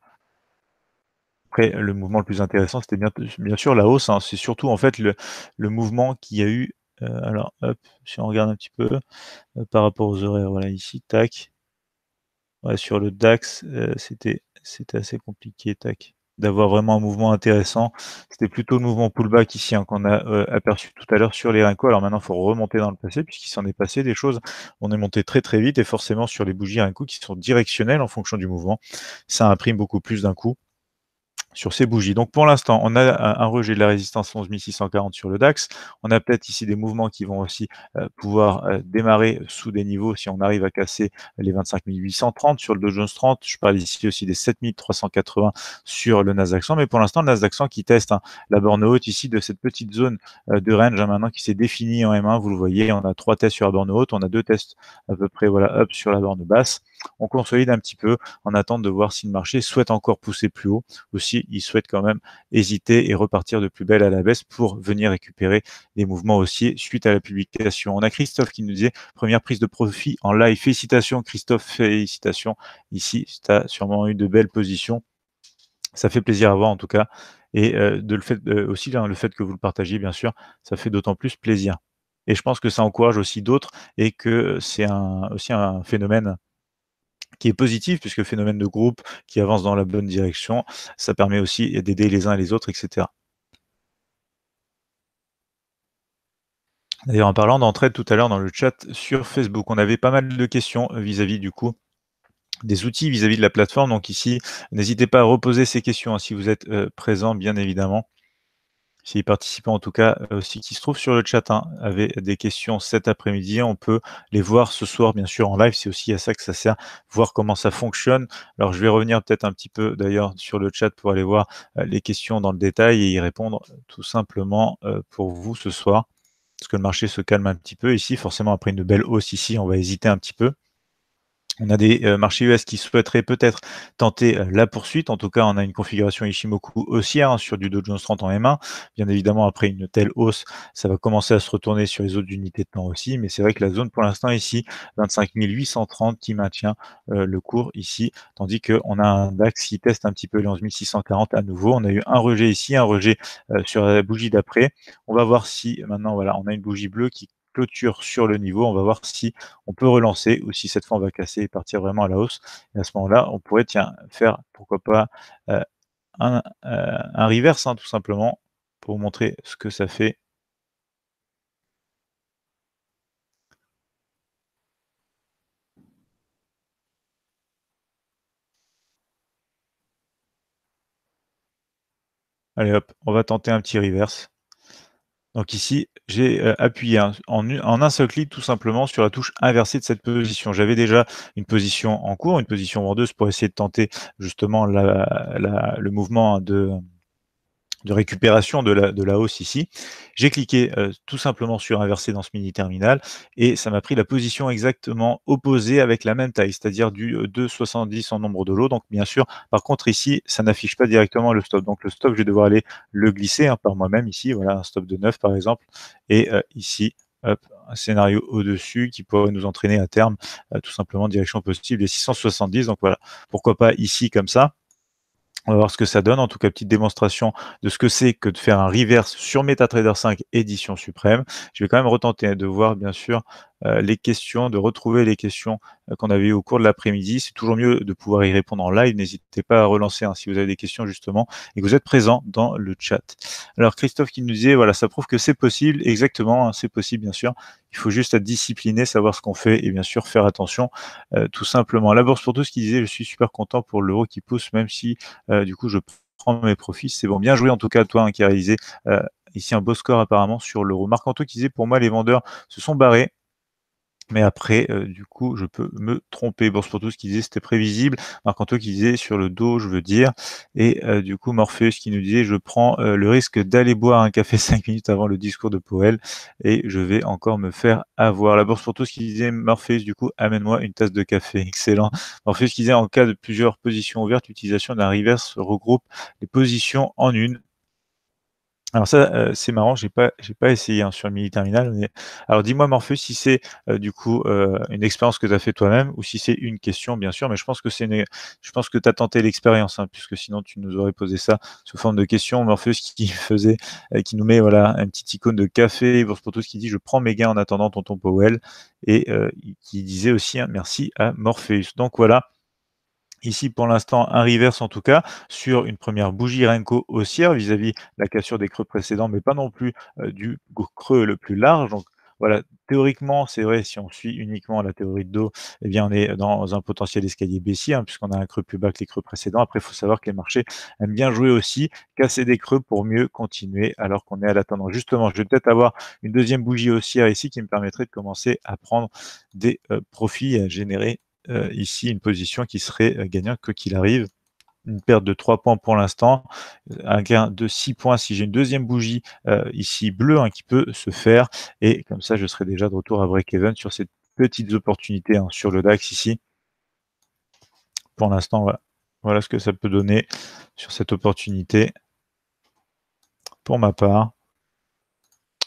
Speaker 1: Après, le mouvement le plus intéressant, c'était bien, sûr la hausse. Hein. C'est surtout en fait le, mouvement qu'il y a eu. Euh, alors, hop, si on regarde un petit peu euh, par rapport aux horaires, voilà, ici, tac. sur le DAX, euh, c'était assez compliqué, tac d'avoir vraiment un mouvement intéressant. C'était plutôt le mouvement pullback ici hein, qu'on a euh, aperçu tout à l'heure sur les Rinco. Alors maintenant, il faut remonter dans le passé puisqu'il s'en est passé des choses. On est monté très très vite et forcément sur les bougies coup qui sont directionnelles en fonction du mouvement, ça imprime beaucoup plus d'un coup sur ces bougies. Donc pour l'instant, on a un rejet de la résistance 11640 sur le DAX. On a peut-être ici des mouvements qui vont aussi euh, pouvoir euh, démarrer sous des niveaux si on arrive à casser les 25830 sur le Dow Jones 30. Je parle ici aussi des 7380 sur le Nasdaq 100. Mais pour l'instant, le Nasdaq 100 qui teste hein, la borne haute ici de cette petite zone euh, de range hein, maintenant qui s'est définie en M1. Vous le voyez, on a trois tests sur la borne haute, on a deux tests à peu près voilà up sur la borne basse. On consolide un petit peu en attendant de voir si le marché souhaite encore pousser plus haut aussi il souhaite quand même hésiter et repartir de plus belle à la baisse pour venir récupérer les mouvements haussiers suite à la publication. On a Christophe qui nous disait première prise de profit en live. Félicitations Christophe, félicitations. Ici, tu as sûrement eu de belles positions. Ça fait plaisir à voir en tout cas. Et euh, de le fait, euh, aussi, hein, le fait que vous le partagiez, bien sûr, ça fait d'autant plus plaisir. Et je pense que ça encourage aussi d'autres et que c'est un, aussi un phénomène qui est positif puisque phénomène de groupe qui avance dans la bonne direction, ça permet aussi d'aider les uns et les autres, etc. D'ailleurs, en parlant d'entraide tout à l'heure dans le chat sur Facebook, on avait pas mal de questions vis-à-vis du coup des outils vis-à-vis de la plateforme. Donc ici, n'hésitez pas à reposer ces questions hein, si vous êtes euh, présent, bien évidemment si les participants, en tout cas, aussi euh, qui se trouvent sur le chat, hein, avaient des questions cet après-midi, on peut les voir ce soir, bien sûr, en live. C'est aussi à ça que ça sert, voir comment ça fonctionne. Alors, je vais revenir peut-être un petit peu, d'ailleurs, sur le chat pour aller voir euh, les questions dans le détail et y répondre tout simplement euh, pour vous ce soir. Parce que le marché se calme un petit peu ici, forcément, après une belle hausse ici, on va hésiter un petit peu. On a des euh, marchés US qui souhaiteraient peut-être tenter euh, la poursuite. En tout cas, on a une configuration Ishimoku haussière hein, sur du Dow Jones 30 en M1. Bien évidemment, après une telle hausse, ça va commencer à se retourner sur les autres unités de temps aussi. Mais c'est vrai que la zone pour l'instant ici, 25 830 qui maintient euh, le cours ici. Tandis qu'on a un DAX qui teste un petit peu les 11 640 à nouveau. On a eu un rejet ici, un rejet sur la bougie d'après. On va voir si maintenant, voilà, on a une bougie bleue qui clôture sur le niveau. On va voir si on peut relancer ou si cette fois on va casser et partir vraiment à la hausse. Et à ce moment-là, on pourrait tiens, faire pourquoi pas euh, euh, un, reverse hein, tout simplement pour vous montrer ce que ça fait. Allez hop, on va tenter un petit reverse. Donc ici, j'ai euh, appuyé en, en, un seul clic tout simplement sur la touche inversée de cette position. J'avais déjà une position en cours, une position vendeuse pour essayer de tenter justement le mouvement de, de récupération de la, hausse ici. J'ai cliqué euh, tout simplement sur inverser dans ce mini terminal et ça m'a pris la position exactement opposée avec la même taille, c'est-à-dire du 2,70 euh, en nombre de lots. Donc bien sûr, par contre ici, ça n'affiche pas directement le stop. Donc le stop, je vais devoir aller le glisser hein, par moi-même ici. Voilà un stop de 9 par exemple. Et euh, ici, un scénario au-dessus qui pourrait nous entraîner à terme tout simplement direction positive des 670. Donc voilà, pourquoi pas ici comme ça on va voir ce que ça donne. En tout cas, petite démonstration de ce que c'est que de faire un reverse sur MetaTrader 5 édition suprême. Je vais quand même retenter de voir, bien sûr, euh, les questions, de retrouver les questions euh, qu'on avait eues au cours de l'après-midi. C'est toujours mieux de pouvoir y répondre en live. N'hésitez pas à relancer hein, si vous avez des questions justement et que vous êtes présent dans le chat. Alors Christophe qui nous disait, voilà, ça prouve que c'est possible, exactement, hein, c'est possible bien sûr. Il faut juste être discipliné, savoir ce qu'on fait et bien sûr faire attention euh, tout simplement. La bourse pour Ce qui disait, je suis super content pour l'euro qui pousse, même si du coup je prends mes profits. C'est bon, bien joué en tout cas toi hein, qui a réalisé. ici un beau score apparemment sur l'euro. Marc Anto qui disait pour moi les vendeurs se sont barrés mais après, euh, du coup, je peux me tromper. Bourse pour tous qui disait c'était prévisible. marc Anto qui disait sur le dos, je veux dire. Et euh, du coup, Morpheus qui nous disait je prends euh, le risque d'aller boire un café cinq minutes avant le discours de Powell et je vais encore me faire avoir. La Bourse pour tous qui disait Morpheus, du coup, amène-moi une tasse de café. Excellent. Morpheus qui disait en cas de plusieurs positions ouvertes, l'utilisation d'un reverse regroupe les positions en une. Alors ça, euh, c'est marrant, j'ai pas, j'ai pas essayé hein, sur Mini Terminal. Mais... Alors dis-moi Morpheus si c'est euh, du coup euh, une expérience que tu as fait toi-même ou si c'est une question, bien sûr, mais je pense que c'est je pense que tu as tenté l'expérience, hein, puisque sinon tu nous aurais posé ça sous forme de question. Morpheus qui faisait, qui nous met voilà un petit icône de café, pour tous qui dit je prends mes gains en attendant tonton Powell et qui disait aussi hein, merci à Morpheus. Donc voilà, Ici, pour l'instant, un reverse en tout cas sur une première bougie Renko haussière vis-à-vis la cassure des creux précédents, mais pas non plus euh, du creux le plus large. Donc voilà, théoriquement, c'est vrai, si on suit uniquement la théorie de dos, eh bien, on est dans un potentiel escalier baissier, hein, puisqu'on a un creux plus bas que les creux précédents. Après, il faut savoir que les marchés aiment bien jouer aussi, casser des creux pour mieux continuer, alors qu'on est à l'attendant. Justement, je vais peut-être avoir une deuxième bougie haussière ici qui me permettrait de commencer à prendre des euh, profits et à générer euh, ici une position qui serait euh, gagnante que qu'il arrive. Une perte de 3 points pour l'instant, un gain de 6 points si j'ai une deuxième bougie euh, ici bleue hein, qui peut se faire. Et comme ça, je serai déjà de retour à break-even sur cette petites opportunités hein, sur le DAX ici. Pour l'instant, voilà ce que ça peut donner sur cette opportunité pour ma part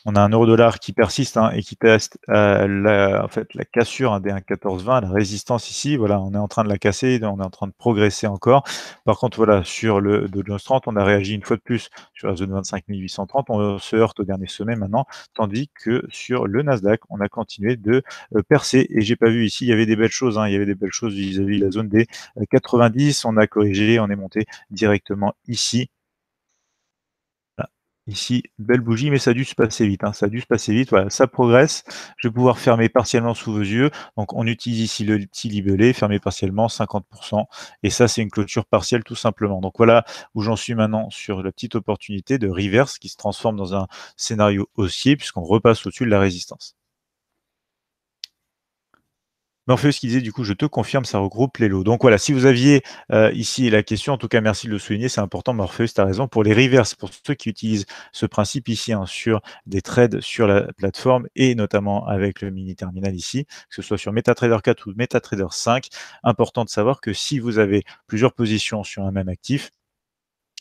Speaker 1: on a un euro-dollar qui persiste hein, et qui teste euh, la, en fait, la cassure hein, des 1,1420, la résistance ici. Voilà, on est en train de la casser, on est en train de progresser encore. Par contre, voilà, sur le Dow 30, on a réagi une fois de plus sur la zone 25 On se heurte au dernier sommet maintenant, tandis que sur le Nasdaq, on a continué de euh, percer. Et j'ai pas vu ici, il y avait des belles choses. Hein, il y avait des belles choses vis-à-vis -vis de la zone des 90. Euh, on a corrigé, on est monté directement ici. Ici, belle bougie, mais ça a dû se passer vite. Hein. Ça a dû se passer vite. Voilà, ça progresse. Je vais pouvoir fermer partiellement sous vos yeux. Donc, on utilise ici le petit libellé, fermer partiellement 50%. Et ça, c'est une clôture partielle tout simplement. Donc, voilà où j'en suis maintenant sur la petite opportunité de reverse qui se transforme dans un scénario haussier puisqu'on repasse au-dessus de la résistance. Morpheus qui disait du coup, je te confirme, ça regroupe les lots. Donc voilà, si vous aviez euh, ici la question, en tout cas merci de le souligner, c'est important, Morpheus, tu as raison, pour les revers, pour ceux qui utilisent ce principe ici hein, sur des trades sur la plateforme et notamment avec le mini terminal ici, que ce soit sur MetaTrader 4 ou MetaTrader 5, important de savoir que si vous avez plusieurs positions sur un même actif,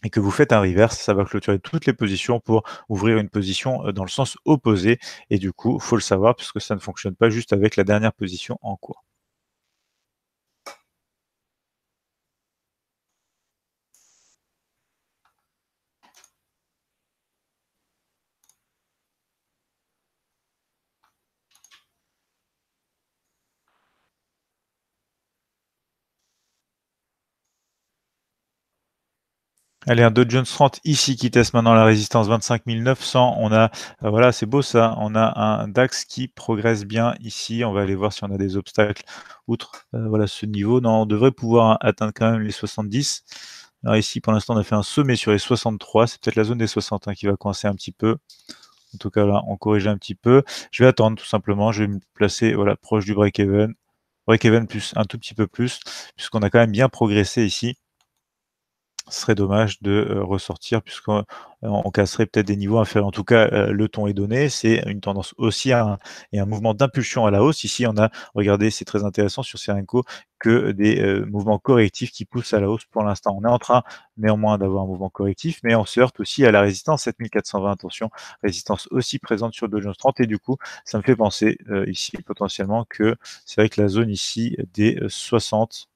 Speaker 1: et que vous faites un reverse, ça va clôturer toutes les positions pour ouvrir une position euh, dans le sens opposé. Et du coup, faut le savoir puisque ça ne fonctionne pas juste avec la dernière position en cours. Allez, un Dow Jones 30 ici qui teste maintenant la résistance 25 900. On a, euh, voilà, c'est beau ça. On a un DAX qui progresse bien ici. On va aller voir si on a des obstacles outre euh, voilà, ce niveau. Non, on devrait pouvoir atteindre quand même les 70. Alors ici, pour l'instant, on a fait un sommet sur les 63. C'est peut-être la zone des 60 hein, qui va coincer un petit peu. En tout cas, là, on corrige un petit peu. Je vais attendre tout simplement. Je vais me placer voilà, proche du break-even. Break-even plus un tout petit peu plus, puisqu'on a quand même bien progressé ici ce serait dommage de euh, ressortir puisqu'on euh, casserait peut-être des niveaux inférieurs. En tout cas, euh, le ton est donné. C'est une tendance haussière et un mouvement d'impulsion à la hausse. Ici, on a, regardez, c'est très intéressant sur Serenco que des mouvements correctifs qui poussent à la hausse pour l'instant. On est en train néanmoins d'avoir un mouvement correctif, mais on se heurte aussi à la résistance 7420. Attention, résistance aussi présente sur Dow 30 et du coup, ça me fait penser ici potentiellement que c'est vrai que la zone ici des 60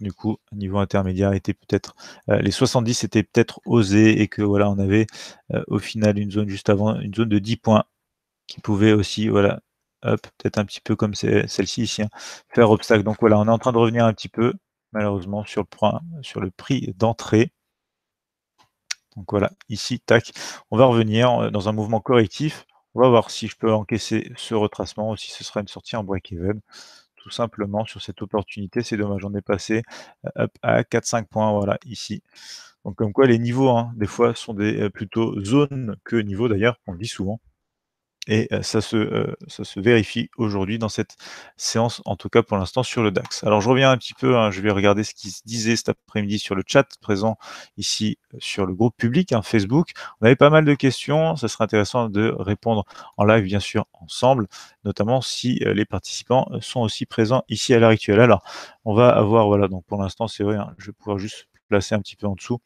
Speaker 1: du coup, niveau intermédiaire était peut-être euh, les 70 étaient peut-être osés et que voilà, on avait euh, au final une zone juste avant, une zone de 10 points qui pouvait aussi, voilà, hop, peut-être un petit peu comme celle-ci ici, hein, faire obstacle. Donc voilà, on est en train de revenir un petit peu, malheureusement, sur le point, sur le prix d'entrée. Donc voilà, ici, tac, on va revenir euh, dans un mouvement correctif. On va voir si je peux encaisser ce retracement ou si ce sera une sortie en break-even simplement sur cette opportunité. C'est dommage, on est passé euh, à 4-5 points, voilà, ici. Donc comme quoi les niveaux, hein, des fois, sont des, euh, plutôt zones que niveaux d'ailleurs, on le dit souvent. Et ça se, ça se vérifie aujourd'hui dans cette séance, en tout cas pour l'instant sur le DAX. Alors je reviens un petit peu, hein, je vais regarder ce qui se disait cet après-midi sur le chat présent ici sur le groupe public hein, Facebook. On avait pas mal de questions, ça serait intéressant de répondre en live bien sûr ensemble, notamment si les participants sont aussi présents ici à l'heure actuelle. Alors on va avoir, voilà, donc pour l'instant c'est vrai, hein, je vais pouvoir juste placer un petit peu en dessous,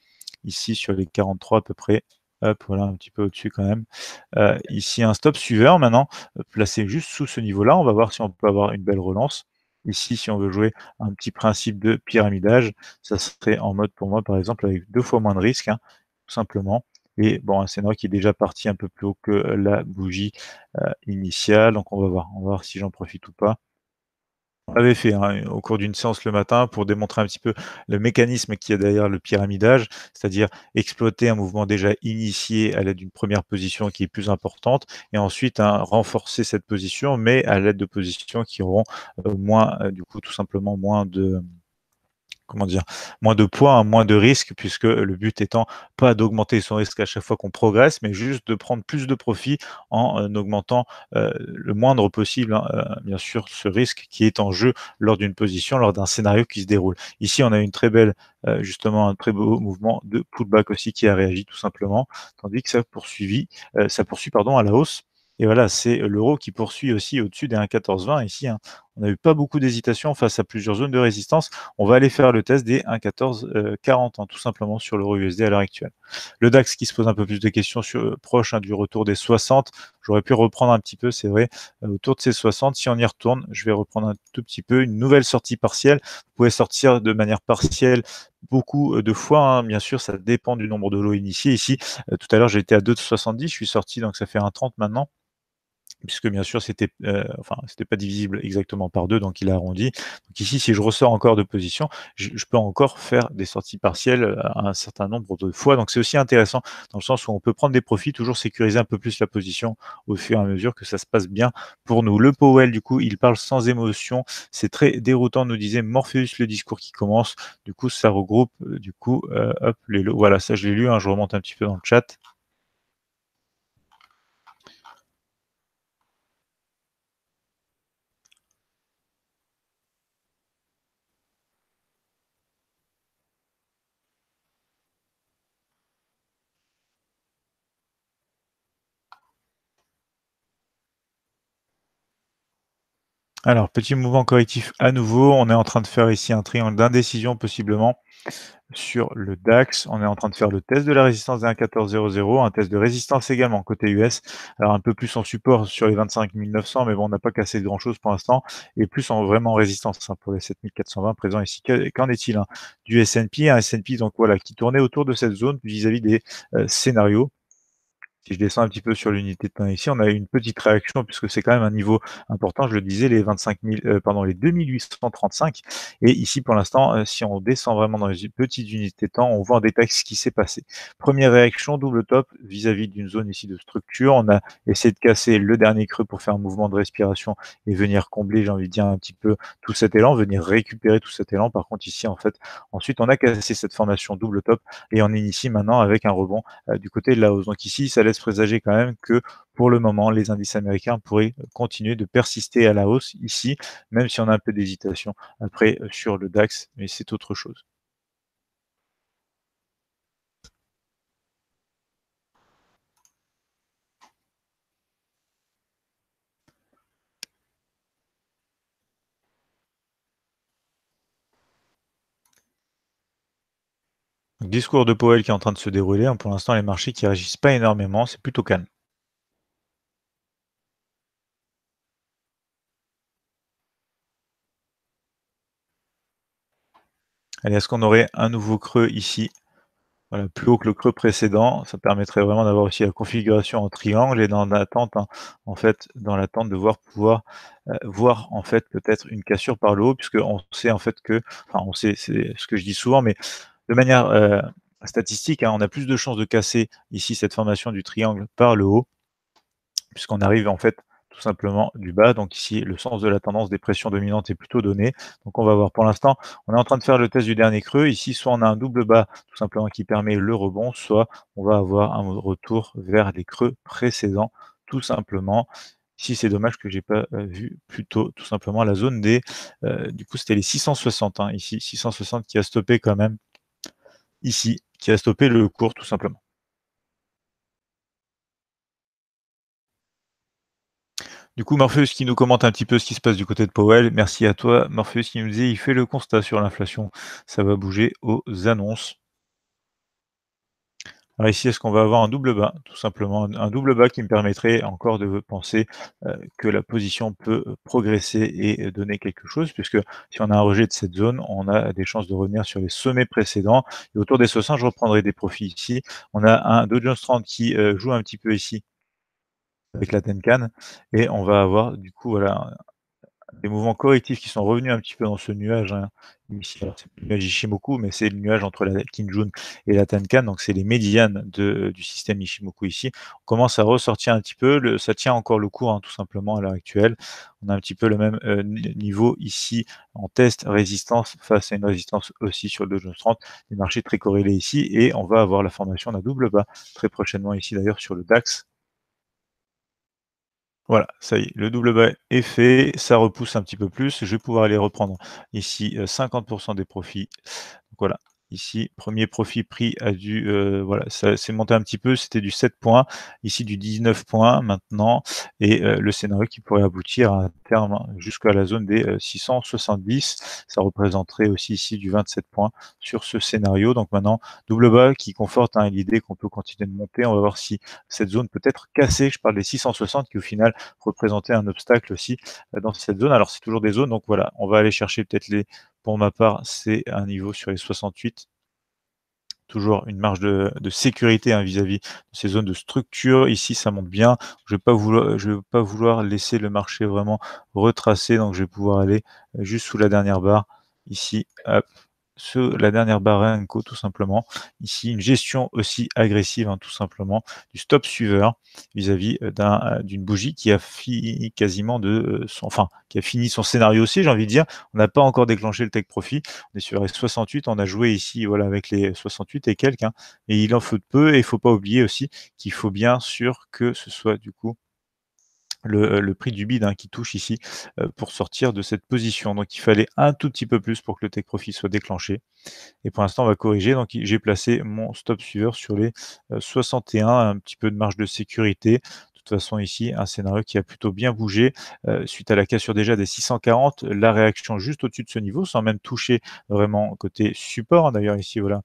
Speaker 1: ici sur les 43 à peu près, Hop, voilà, un petit peu au-dessus quand même. ici, un stop suiveur maintenant, placé juste sous ce niveau-là. On va voir si on peut avoir une belle relance. Ici, si on veut jouer un petit principe de pyramidage, ça serait en mode pour moi, par exemple, avec deux fois moins de risque, hein, tout simplement. Et bon, un scénario qui est déjà parti un peu plus haut que la bougie initiale. Donc on va voir, on va voir si j'en profite ou pas avait fait hein, au cours d'une séance le matin pour démontrer un petit peu le mécanisme qui est a derrière le pyramidage, c'est-à-dire exploiter un mouvement déjà initié à l'aide d'une première position qui est plus importante et ensuite hein, renforcer cette position mais à l'aide de positions qui auront euh, moins, euh, du coup tout simplement moins de comment dire, moins de poids, hein, moins de risque, puisque le but étant pas d'augmenter son risque à chaque fois qu'on progresse, mais juste de prendre plus de profit en euh, augmentant euh, le moindre possible, hein, euh, bien sûr, ce risque qui est en jeu lors d'une position, lors d'un scénario qui se déroule. Ici, on a une très belle, justement, un très beau mouvement de pullback aussi qui a réagi tout simplement, tandis que ça poursuivi, ça poursuit pardon à la hausse. Et voilà, c'est l'euro qui poursuit aussi au-dessus des 1,1420 ici. Hein, on n'a eu pas beaucoup d'hésitation face à plusieurs zones de résistance. On va aller faire le test des 1,1440 euh, ans, hein, tout simplement sur l'euro USD à l'heure actuelle. Le DAX qui se pose un peu plus de questions sur, euh, proche hein, du retour des 60. J'aurais pu reprendre un petit peu, c'est vrai, euh, autour de ces 60. Si on y retourne, je vais reprendre un tout petit peu une nouvelle sortie partielle. Vous pouvez sortir de manière partielle beaucoup de fois, hein. bien sûr, ça dépend du nombre de lots initiés. Ici, tout à l'heure, j'étais à 2,70, je suis sorti, donc ça fait 1,30 maintenant puisque bien sûr c'était euh, enfin c'était pas divisible exactement par deux, donc il a arrondi. Donc ici, si je ressors encore de position, je, peux encore faire des sorties partielles euh, un certain nombre de fois. Donc c'est aussi intéressant dans le sens où on peut prendre des profits, toujours sécuriser un peu plus la position au fur et à mesure que ça se passe bien pour nous. Le Powell, du coup, il parle sans émotion, c'est très déroutant, nous disait Morpheus, le discours qui commence. Du coup, ça regroupe, euh, du coup, euh, hop, les voilà, ça je l'ai lu, hein, je remonte un petit peu dans le chat. Alors, petit mouvement correctif à nouveau. On est en train de faire ici un triangle d'indécision possiblement sur le DAX. On est en train de faire le test de la résistance des 1.1400, un test de résistance également côté US. Alors un peu plus en support sur les 25 900, mais bon, on n'a pas cassé grand-chose pour l'instant, et plus en vraiment résistance hein, pour les 7420 présents ici. Qu'en est-il hein, du S&P Un S&P donc voilà qui tournait autour de cette zone vis-à-vis des euh, scénarios si je descends un petit peu sur l'unité de temps ici, on a eu une petite réaction puisque c'est quand même un niveau important. Je le disais, les 25 000, euh, pardon, les 2835. Et ici, pour l'instant, euh, si on descend vraiment dans les petites unités de temps, on voit en détail ce qui s'est passé. Première réaction, double top vis-à-vis d'une zone ici de structure. On a essayé de casser le dernier creux pour faire un mouvement de respiration et venir combler, j'ai envie de dire, un petit peu tout cet élan, venir récupérer tout cet élan. Par contre, ici, en fait, ensuite, on a cassé cette formation double top et on est ici maintenant avec un rebond euh, du côté de la hausse. Donc ici, ça laisse se présager quand même que pour le moment, les indices américains pourraient continuer de persister à la hausse ici, même si on a un peu d'hésitation après euh, sur le DAX, mais c'est autre chose. discours de Powell qui est en train de se dérouler. Hein, pour l'instant, les marchés qui réagissent pas énormément, c'est plutôt calme. Allez, est-ce qu'on aurait un nouveau creux ici plus haut que le creux précédent, ça permettrait vraiment d'avoir aussi la configuration en triangle et dans l'attente, hein, en fait, dans l'attente de voir pouvoir euh, voir en fait peut-être une cassure par le haut, puisque on sait en fait que, enfin on sait, c'est ce que je dis souvent, mais de manière euh, statistique, hein, on a plus de chances de casser ici cette formation du triangle par le haut, puisqu'on arrive en fait tout simplement du bas. Donc ici, le sens de la tendance des pressions dominantes est plutôt donné. Donc on va voir pour l'instant, on est en train de faire le test du dernier creux. Ici, soit on a un double bas tout simplement qui permet le rebond, soit on va avoir un retour vers les creux précédents tout simplement. Ici, c'est dommage que j'ai pas euh, vu plus tôt tout simplement la zone des... Euh, du coup, c'était les 660, hein, ici, 660 qui a stoppé quand même ici, qui a stoppé le cours tout simplement. Du coup, Morpheus qui nous commente un petit peu ce qui se passe du côté de Powell. Merci à toi, Morpheus qui nous dit il fait le constat sur l'inflation. Ça va bouger aux annonces. Alors ici, est-ce qu'on va avoir un double bas Tout simplement, un double bas qui me permettrait encore de penser euh, que la position peut euh, progresser et euh, donner quelque chose, puisque si on a un rejet de cette zone, on a des chances de revenir sur les sommets précédents. Et autour des 60, je reprendrai des profits ici. On a un Dow Jones 30 qui joue un petit peu ici avec la Tenkan, et on va avoir du coup voilà des mouvements correctifs qui sont revenus un petit peu dans ce nuage. Hein. c'est le nuage Ishimoku, mais c'est le nuage entre la Kinjun et la Tenkan, donc c'est les médianes euh, du système Ishimoku ici. On commence à ressortir un petit peu, ça tient encore le cours hein, tout simplement à l'heure actuelle. On a un petit peu le même euh, niveau ici en test résistance face à une résistance aussi sur le Dow 30, les marchés très corrélés ici, et on va avoir la formation d'un double bas très prochainement ici d'ailleurs sur le DAX voilà, ça y est, le double bas est fait, ça repousse un petit peu plus. Je vais pouvoir aller reprendre ici 50% des profits. Donc voilà, ici, premier profit pris a dû, voilà, ça s'est monté un petit peu, c'était du 7 points, ici du 19 points maintenant, et le scénario qui pourrait aboutir à Hein, jusqu'à la zone des 670. Euh, Ça représenterait aussi ici du 27 points sur ce scénario. Donc maintenant, double bas qui conforte hein, l'idée qu'on peut continuer de monter. On va voir si cette zone peut être cassée. Je parle des 660 qui au final représentaient un obstacle aussi euh, dans cette zone. Alors c'est toujours des zones. Donc voilà, on va aller chercher peut-être les, pour ma part, c'est un niveau sur les 68 toujours une marge de, sécurité hein, vis-à-vis de ces zones de structure. Ici, ça monte bien. Je ne vais, pas vouloir, vais pas vouloir laisser le marché vraiment retracé. Donc, je vais pouvoir aller euh, juste sous la dernière barre. Ici, ce, la dernière barre tout simplement. Ici, une gestion aussi agressive, hein, tout simplement, du stop suiveur vis-à-vis euh, euh, d'une bougie qui a fini quasiment de euh, son, enfin, qui a fini son scénario aussi, j'ai envie de dire. On n'a pas encore déclenché le tech profit. On est sur S68. On a joué ici, voilà, avec les 68 et quelques, hein, et il en faut peu. Et il faut pas oublier aussi qu'il faut bien sûr que ce soit, du coup, le, prix du bid hein, qui touche ici pour sortir de cette position. Donc il fallait un tout petit peu plus pour que le take profit soit déclenché. Et pour l'instant, on va corriger. Donc j'ai placé mon stop suiveur sur les 61, un petit peu de marge de sécurité. De toute façon, ici, un scénario qui a plutôt bien bougé suite à la cassure déjà des 640. La réaction juste au-dessus de ce niveau, sans même toucher vraiment côté support. Hein, d'ailleurs, ici, voilà,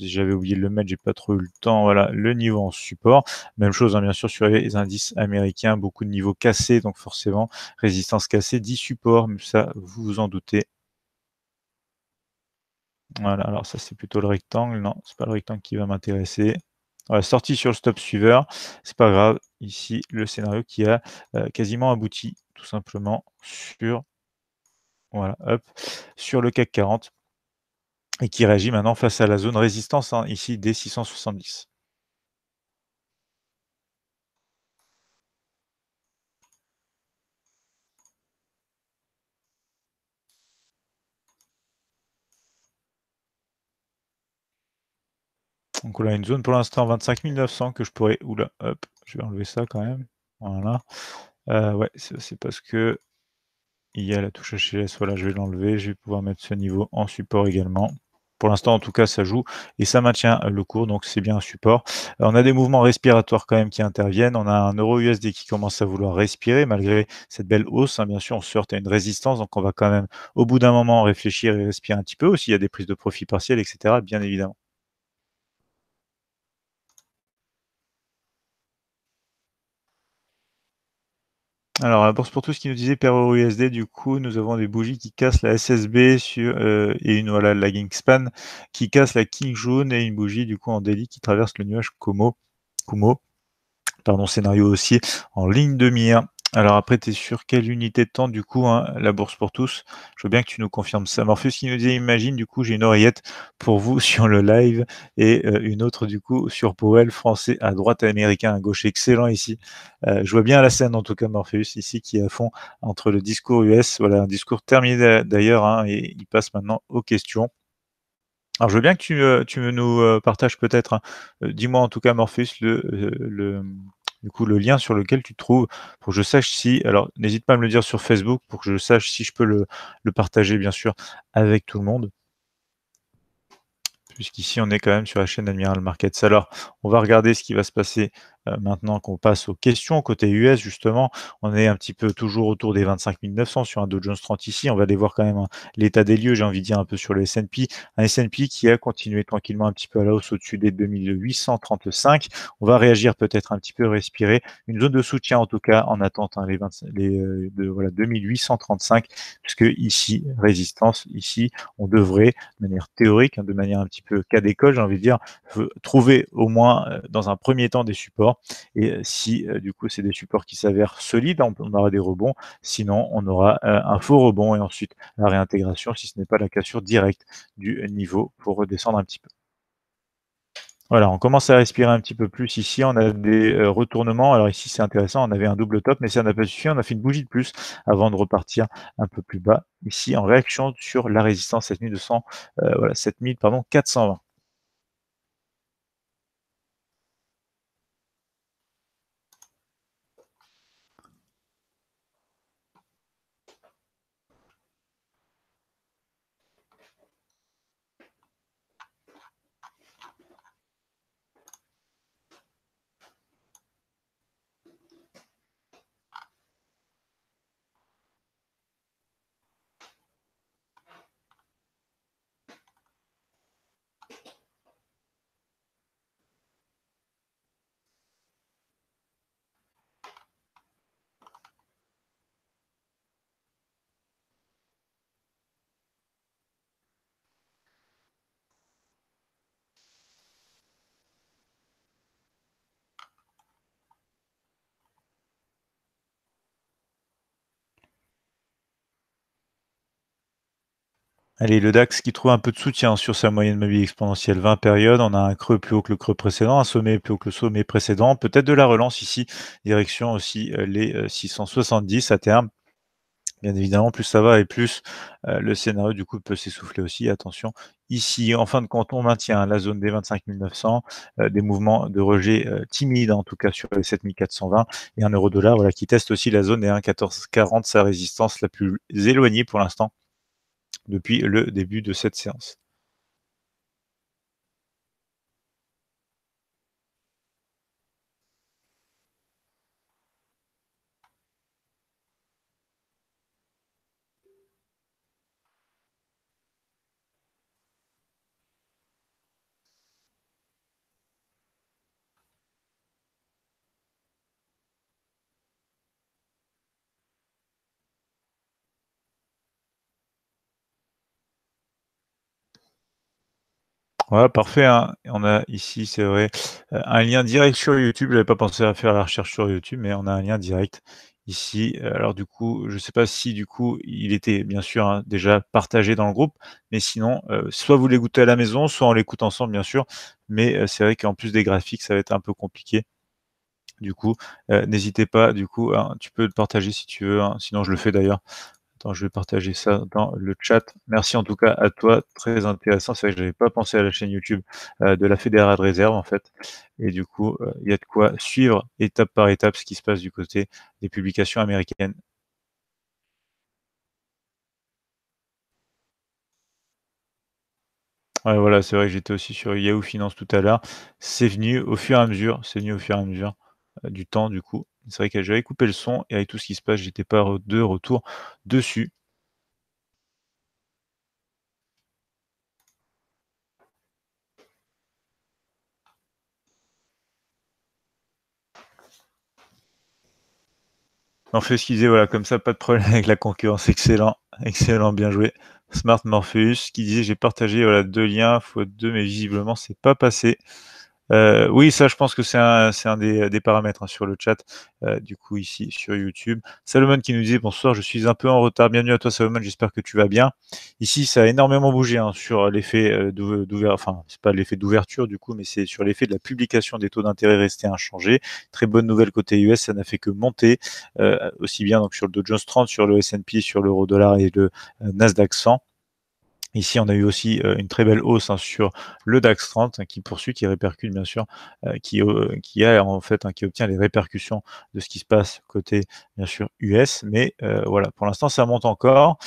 Speaker 1: j'avais oublié de le mettre, j'ai pas trop eu le temps. Voilà, le niveau en support. Même chose, hein, bien sûr, sur les indices américains, beaucoup de niveaux cassés, donc forcément, résistance cassée, 10 supports, mais ça, vous vous en doutez. Voilà, alors ça, c'est plutôt le rectangle. Non, c'est pas le rectangle qui va m'intéresser. sortie sur le stop suiveur. c'est pas grave. Ici, le scénario qui a euh, quasiment abouti, tout simplement, sur voilà, hop, sur le CAC 40 et qui réagit maintenant face à la zone résistance, hein, ici D670. Donc on a une zone pour l'instant 25 900 que je pourrais... Oula, hop, je vais enlever ça quand même. Voilà. Euh, ouais, c'est parce que il y a la touche HLS. Voilà, je vais l'enlever. Je vais pouvoir mettre ce niveau en support également pour l'instant, en tout cas, ça joue et ça maintient le cours, donc c'est bien un support. Euh, on a des mouvements respiratoires quand même qui interviennent. On a un euro USD qui commence à vouloir respirer malgré cette belle hausse. Hein. Bien sûr, on se à une résistance, donc on va quand même, au bout d'un moment, réfléchir et respirer un petit peu. Aussi, il y a des prises de profit partielles, etc., bien évidemment. Alors, pour la Bourse pour qui nous disait per USD, du coup, nous avons des bougies qui cassent la SSB sur, euh, et une voilà, la span qui casse la King jaune et une bougie du coup en délit qui traverse le nuage Kumo. Kumo. Pardon, scénario aussi en ligne de mire. Alors après, tu es sur quelle unité de temps, du coup, hein, la bourse pour tous Je veux bien que tu nous confirmes ça. Morpheus qui nous dit, imagine, du coup, j'ai une oreillette pour vous sur le live et euh, une autre, du coup, sur Powell, français à droite, américain à gauche. Excellent ici. Euh, je vois bien la scène, en tout cas, Morpheus, ici, qui est à fond entre le discours US. Voilà, un discours terminé d'ailleurs, hein, et il passe maintenant aux questions. Alors, je veux bien que tu, euh, tu nous partages peut-être, hein, dis-moi en tout cas, Morpheus, le, le du coup le lien sur lequel tu trouves pour que je sache si, alors n'hésite pas à me le dire sur Facebook pour que je sache si je peux le, le partager bien sûr avec tout le monde. Puisqu'ici on est quand même sur la chaîne Admiral Markets. Alors on va regarder ce qui va se passer euh, maintenant qu'on passe aux questions, côté US, justement, on est un petit peu toujours autour des 25 900 sur un Dow Jones 30 ici. On va aller voir quand même hein, l'état des lieux, j'ai envie de dire un peu sur le S&P. Un S&P qui a continué tranquillement un petit peu à la hausse au-dessus des 2835. On va réagir peut-être un petit peu, respirer. Une zone de soutien en tout cas en attente, hein, les, les euh, voilà, 2835, puisque ici, résistance, ici, on devrait, de manière théorique, hein, de manière un petit peu cas d'école, j'ai envie de dire, trouver au moins euh, dans un premier temps des supports et euh, si euh, du coup c'est des supports qui s'avèrent solides, on, aura des rebonds. Sinon, on aura euh, un faux rebond et ensuite la réintégration si ce n'est pas la cassure directe du niveau pour redescendre un petit peu. Voilà, on commence à respirer un petit peu plus ici. On a des retournements. Alors ici, c'est intéressant. On avait un double top, mais ça n'a pas suffi. On a fait une bougie de plus avant de repartir un peu plus bas. Ici, en réaction sur la résistance 7200, 7000, pardon, 420. Allez, le DAX qui trouve un peu de soutien sur sa moyenne mobile exponentielle 20 périodes. On a un creux plus haut que le creux précédent, un sommet plus haut que le sommet précédent. Peut-être de la relance ici, direction aussi euh, les 670 euh, à terme. Bien évidemment, plus ça va et plus euh, le scénario du coup peut s'essouffler aussi. Attention, ici, en fin de compte, on maintient la zone des 25 900, des mouvements de rejet timides en tout cas sur les 7420 et un euro dollar voilà, qui teste aussi la zone des 1,1440, sa résistance la plus éloignée pour l'instant depuis le début de cette séance. Voilà, parfait. Hein. On a ici, c'est vrai, euh, un lien direct sur YouTube. Je n'avais pas pensé à faire la recherche sur YouTube, mais on a un lien direct ici. Euh, alors du coup, je ne sais pas si du coup il était bien sûr hein, déjà partagé dans le groupe, mais sinon, euh, soit vous l'écoutez à la maison, soit on l'écoute ensemble, bien sûr. Mais c'est vrai qu'en plus des graphiques, ça va être un peu compliqué. Du coup, n'hésitez pas, du coup, hein, tu peux le partager si tu veux, sinon je le fais d'ailleurs Attends, je vais partager ça dans le chat. Merci en tout cas à toi, très intéressant. C'est vrai que je n'avais pas pensé à la chaîne YouTube euh, de la Fédérale Réserve en fait. Et du coup, euh, il y a de quoi suivre étape par étape ce qui se passe du côté des publications américaines. voilà, c'est vrai que j'étais aussi sur Yahoo Finance tout à l'heure. C'est venu au fur et à mesure, c'est venu au fur et à mesure euh, du temps du coup. C'est vrai que j'avais coupé le son et avec tout ce qui se passe, j'étais pas de retour dessus. Morpheus qui disait, voilà, comme ça, pas de problème avec la concurrence. Excellent, excellent, bien joué. Smart Morpheus qui disait, j'ai partagé deux liens, fois deux, mais visiblement, c'est pas passé. Euh, oui, ça, je pense que c'est un, des, paramètres hein, sur le chat, euh, du coup, ici sur YouTube. Salomon qui nous dit « Bonsoir, je suis un peu en retard. Bienvenue à toi, Salomon, j'espère que tu vas bien. Ici, ça a énormément bougé hein, sur l'effet euh, d'ouverture, enfin, c'est pas l'effet d'ouverture du coup, mais c'est sur l'effet de la publication des taux d'intérêt restés inchangés. Très bonne nouvelle côté US, ça n'a fait que monter, aussi bien donc sur le Dow Jones 30, sur le SP, sur l'euro dollar et le Nasdaq 100. Ici, on a eu aussi euh, une très belle hausse hein, sur le DAX 30 hein, qui poursuit, qui répercute bien sûr, euh, qui, euh, qui a en fait, hein, qui obtient les répercussions de ce qui se passe côté bien sûr US. Mais voilà, pour l'instant, ça monte encore.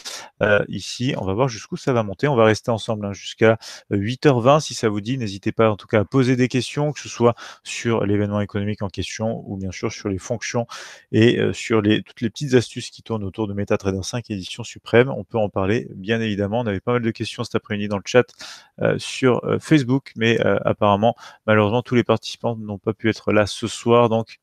Speaker 1: Euh, ici, on va voir jusqu'où ça va monter. On va rester ensemble hein, jusqu'à 8h20 euh, si ça vous dit. N'hésitez pas en tout cas à poser des questions, que ce soit sur l'événement économique en question ou bien sûr sur les fonctions et euh, sur les, toutes les petites astuces qui tournent autour de MetaTrader 5 édition suprême. On peut en parler bien évidemment. On avait pas mal de questions cet après-midi dans le chat sur Facebook, mais apparemment, malheureusement, tous les participants n'ont pas pu être là ce soir. Donc,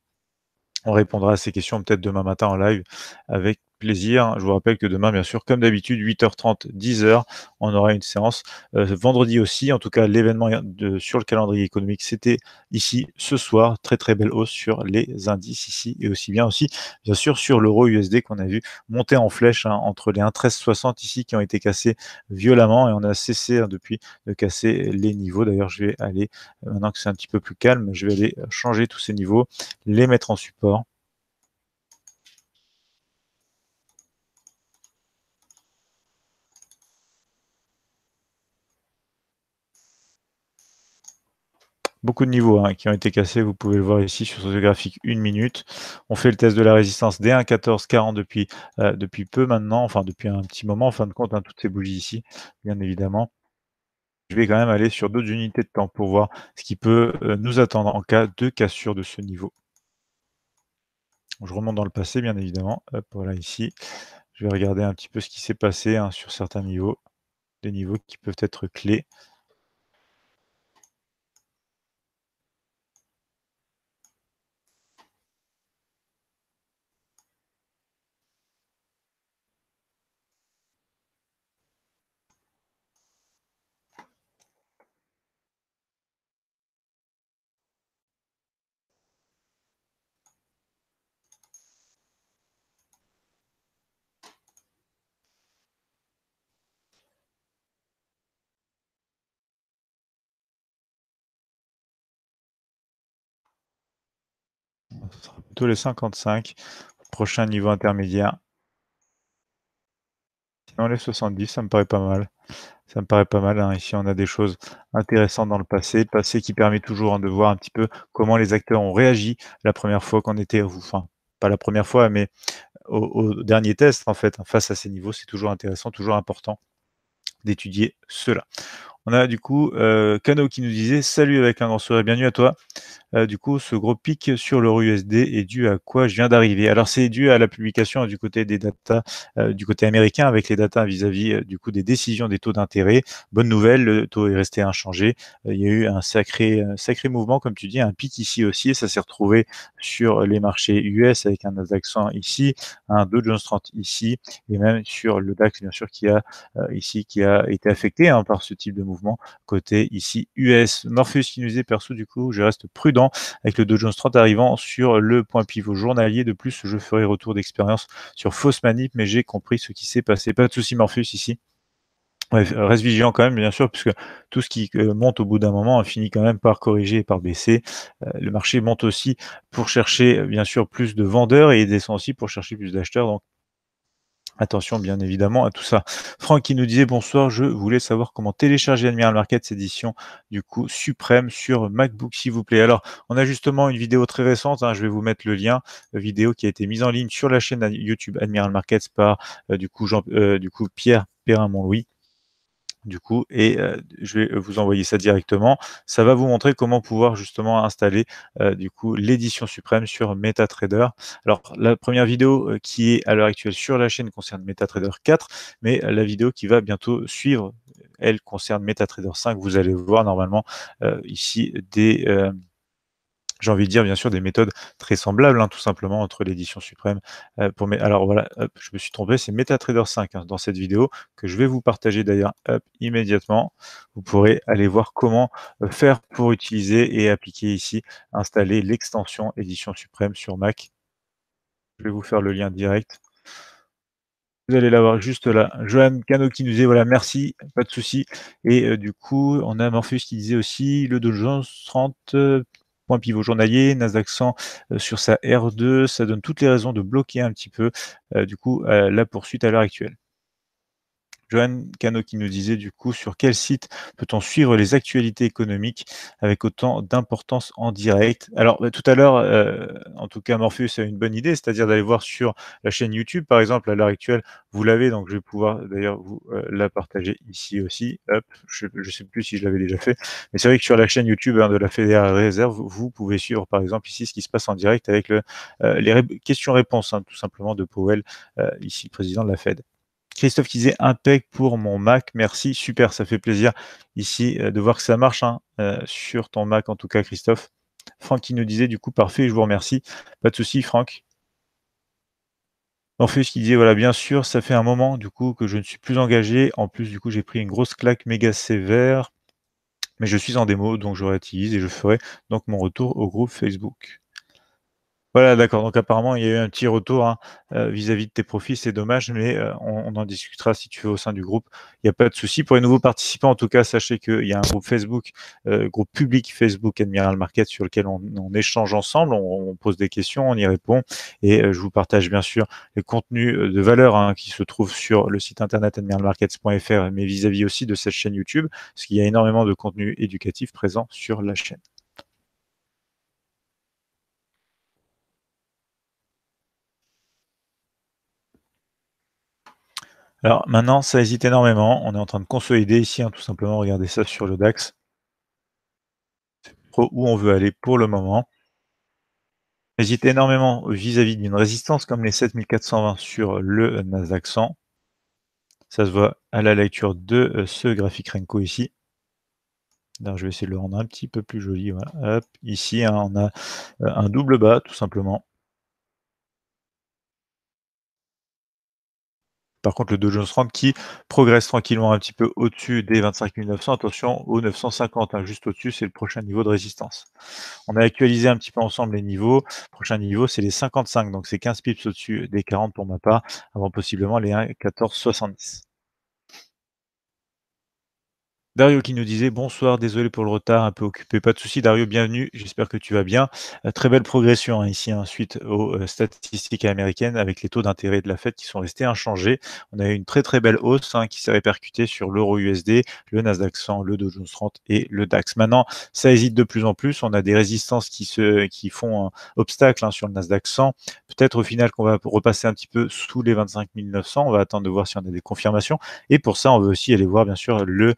Speaker 1: on répondra à ces questions peut-être demain matin en live avec plaisir. Je vous rappelle que demain, bien sûr, comme d'habitude, 8h30, 10h, on aura une séance euh, vendredi aussi. En tout cas, l'événement sur le calendrier économique, c'était ici ce soir. Très très belle hausse sur les indices ici et aussi bien aussi, bien sûr, sur l'euro USD qu'on a vu monter en flèche hein, entre les 1,1360 ici qui ont été cassés violemment et on a cessé hein, depuis de casser les niveaux. D'ailleurs, je vais aller, euh, maintenant que c'est un petit peu plus calme, je vais aller changer tous ces niveaux, les mettre en support beaucoup de niveaux hein, qui ont été cassés. Vous pouvez le voir ici sur ce graphique, une minute. On fait le test de la résistance d 1,1440 depuis, euh, depuis peu maintenant, enfin depuis un petit moment, en fin de compte, hein, toutes ces bougies ici, bien évidemment. Je vais quand même aller sur d'autres unités de temps pour voir ce qui peut euh, nous attendre en cas de cassure de ce niveau. Je remonte dans le passé, bien évidemment. voilà, ici. Je vais regarder un petit peu ce qui s'est passé hein, sur certains niveaux, des niveaux qui peuvent être clés. ce plutôt les 55. Prochain niveau intermédiaire. Sinon, les 70, ça me paraît pas mal. Ça me paraît pas mal. Hein. Ici, on a des choses intéressantes dans le passé. Le passé qui permet toujours hein, de voir un petit peu comment les acteurs ont réagi la première fois qu'on était, enfin, pas la première fois, mais au, dernier test, en fait, face à ces niveaux. C'est toujours intéressant, toujours important d'étudier cela. On a du coup euh, Kano qui nous disait Salut avec un grand sourire, bienvenue à toi. Euh, du coup, ce gros pic sur l'euro USD est dû à quoi je viens d'arriver Alors, c'est dû à la publication du côté des data euh, du côté américain, avec les data vis-à-vis euh, du coup des décisions des taux d'intérêt. Bonne nouvelle, le taux est resté inchangé. il y a eu un sacré, sacré mouvement, comme tu dis, un pic ici aussi, et ça s'est retrouvé sur les marchés US avec un Nasdaq 100 ici, un Dow Jones 30 ici, et même sur le DAX, bien sûr, qui a ici qui a été affecté hein, par ce type de mouvement côté ici US. Morpheus qui nous est perso, du coup, je reste prudent avec le Dow Jones 30 arrivant sur le point pivot journalier. De plus, je ferai retour d'expérience sur fausse manip, mais j'ai compris ce qui s'est passé. Pas de souci, Morpheus ici. reste vigilant quand même, bien sûr, puisque tout ce qui euh, monte au bout d'un moment hein, finit quand même par corriger et par baisser. Euh, le marché monte aussi pour chercher, euh, bien sûr, plus de vendeurs et descend aussi pour chercher plus d'acheteurs. Donc, Attention bien évidemment à tout ça. Franck qui nous disait bonsoir, je voulais savoir comment télécharger Admiral Markets édition du coup suprême sur MacBook s'il vous plaît. Alors on a justement une vidéo très récente, hein, je vais vous mettre le lien, euh, vidéo qui a été mise en ligne sur la chaîne YouTube Admiral Markets par euh, du coup Jean, euh, du coup Pierre Perrin-Montlouis du coup, et je vais vous envoyer ça directement. Ça va vous montrer comment pouvoir justement installer du coup l'édition suprême sur MetaTrader. Alors la première vidéo qui est à l'heure actuelle sur la chaîne concerne MetaTrader 4, mais la vidéo qui va bientôt suivre, elle concerne MetaTrader 5. Vous allez voir normalement ici des j'ai envie de dire bien sûr des méthodes très semblables, hein, tout simplement entre l'édition suprême. Euh, pour mes... Alors voilà, je me suis trompé, c'est MetaTrader 5 hein, dans cette vidéo que je vais vous partager d'ailleurs immédiatement. Vous pourrez aller voir comment euh, faire pour utiliser et appliquer ici, installer l'extension édition suprême sur Mac. Je vais vous faire le lien direct. Vous allez l'avoir juste là. Joanne Cano qui nous dit, voilà, merci, pas de souci. Et euh, du coup, on a Morpheus qui disait aussi le Dojo 30, point pivot journalier, Nasdaq 100 euh, sur sa R2, ça donne toutes les raisons de bloquer un petit peu euh, du coup euh, la poursuite à l'heure actuelle. Johan Cano qui nous disait du coup sur quel site peut-on suivre les actualités économiques avec autant d'importance en direct. Alors bah, tout à l'heure, euh, en tout cas Morpheus a une bonne idée, c'est-à-dire d'aller voir sur la chaîne YouTube par exemple à l'heure actuelle, vous l'avez donc je vais pouvoir d'ailleurs vous euh, la partager ici aussi. je ne sais plus si je l'avais déjà fait, mais c'est vrai que sur la chaîne YouTube hein, de la Fédérale Réserve, vous pouvez suivre par exemple ici ce qui se passe en direct avec le, euh, les questions-réponses hein, tout simplement de Powell, ici président de la Fed. Christophe qui disait impec pour mon Mac, merci, super, ça fait plaisir ici euh, de voir que ça marche hein. euh, sur ton Mac en tout cas, Christophe. Franck qui nous disait du coup parfait, je vous remercie. Pas de souci, Franck. ce qui disait voilà bien sûr ça fait un moment du coup que je ne suis plus engagé en plus du coup j'ai pris une grosse claque méga sévère mais je suis en démo donc je réutilise et je ferai donc mon retour au groupe Facebook. Voilà, d'accord. Donc apparemment, il y a eu un petit retour hein, euh, vis-à-vis de tes profits. C'est dommage, mais euh, on, en discutera si tu veux au sein du groupe. Il n'y a pas de souci. Pour les nouveaux participants, en tout cas, sachez qu'il y a un groupe Facebook, euh, groupe public Facebook Admiral Market, sur lequel on, échange ensemble, on, pose des questions, on y répond. Et je vous partage bien sûr les contenus de valeur hein, qui se trouvent sur le site internet admiralmarkets.fr, mais vis-à-vis -vis aussi de cette chaîne YouTube, parce qu'il y a énormément de contenu éducatif présent sur la chaîne. Alors maintenant, ça hésite énormément. On est en train de consolider ici, hein, tout simplement. Regardez ça sur le DAX. C'est où on veut aller pour le moment. Hésite énormément vis-à-vis d'une résistance comme les 7420 sur le Nasdaq 100. Ça se voit à la lecture de euh, ce graphique Renko ici. je vais essayer de le rendre un petit peu plus joli. ici, hein, on a euh, un double bas, tout simplement. Par contre, le Dow Jones 30 qui progresse tranquillement un petit peu au-dessus des 25 900. Attention au 950, hein, juste au-dessus, c'est le prochain niveau de résistance. On a actualisé un petit peu ensemble les niveaux. prochain niveau, c'est les 55, donc c'est 15 pips au-dessus des 40 pour ma part, avant possiblement les 1,1470. Dario qui nous disait bonsoir, désolé pour le retard, un peu occupé, pas de souci. Dario, bienvenue, j'espère que tu vas bien. Euh, très belle progression hein, ici, hein, suite aux euh, statistiques américaines avec les taux d'intérêt de la Fed qui sont restés inchangés. On a eu une très très belle hausse hein, qui s'est répercutée sur l'euro USD, le Nasdaq 100, le Dow Jones 30 et le DAX. Maintenant, ça hésite de plus en plus. On a des résistances qui, se, qui font obstacle sur le Nasdaq 100. Peut-être au final qu'on va repasser un petit peu sous les 25 900. On va attendre de voir si on a des confirmations. Et pour ça, on veut aussi aller voir bien sûr le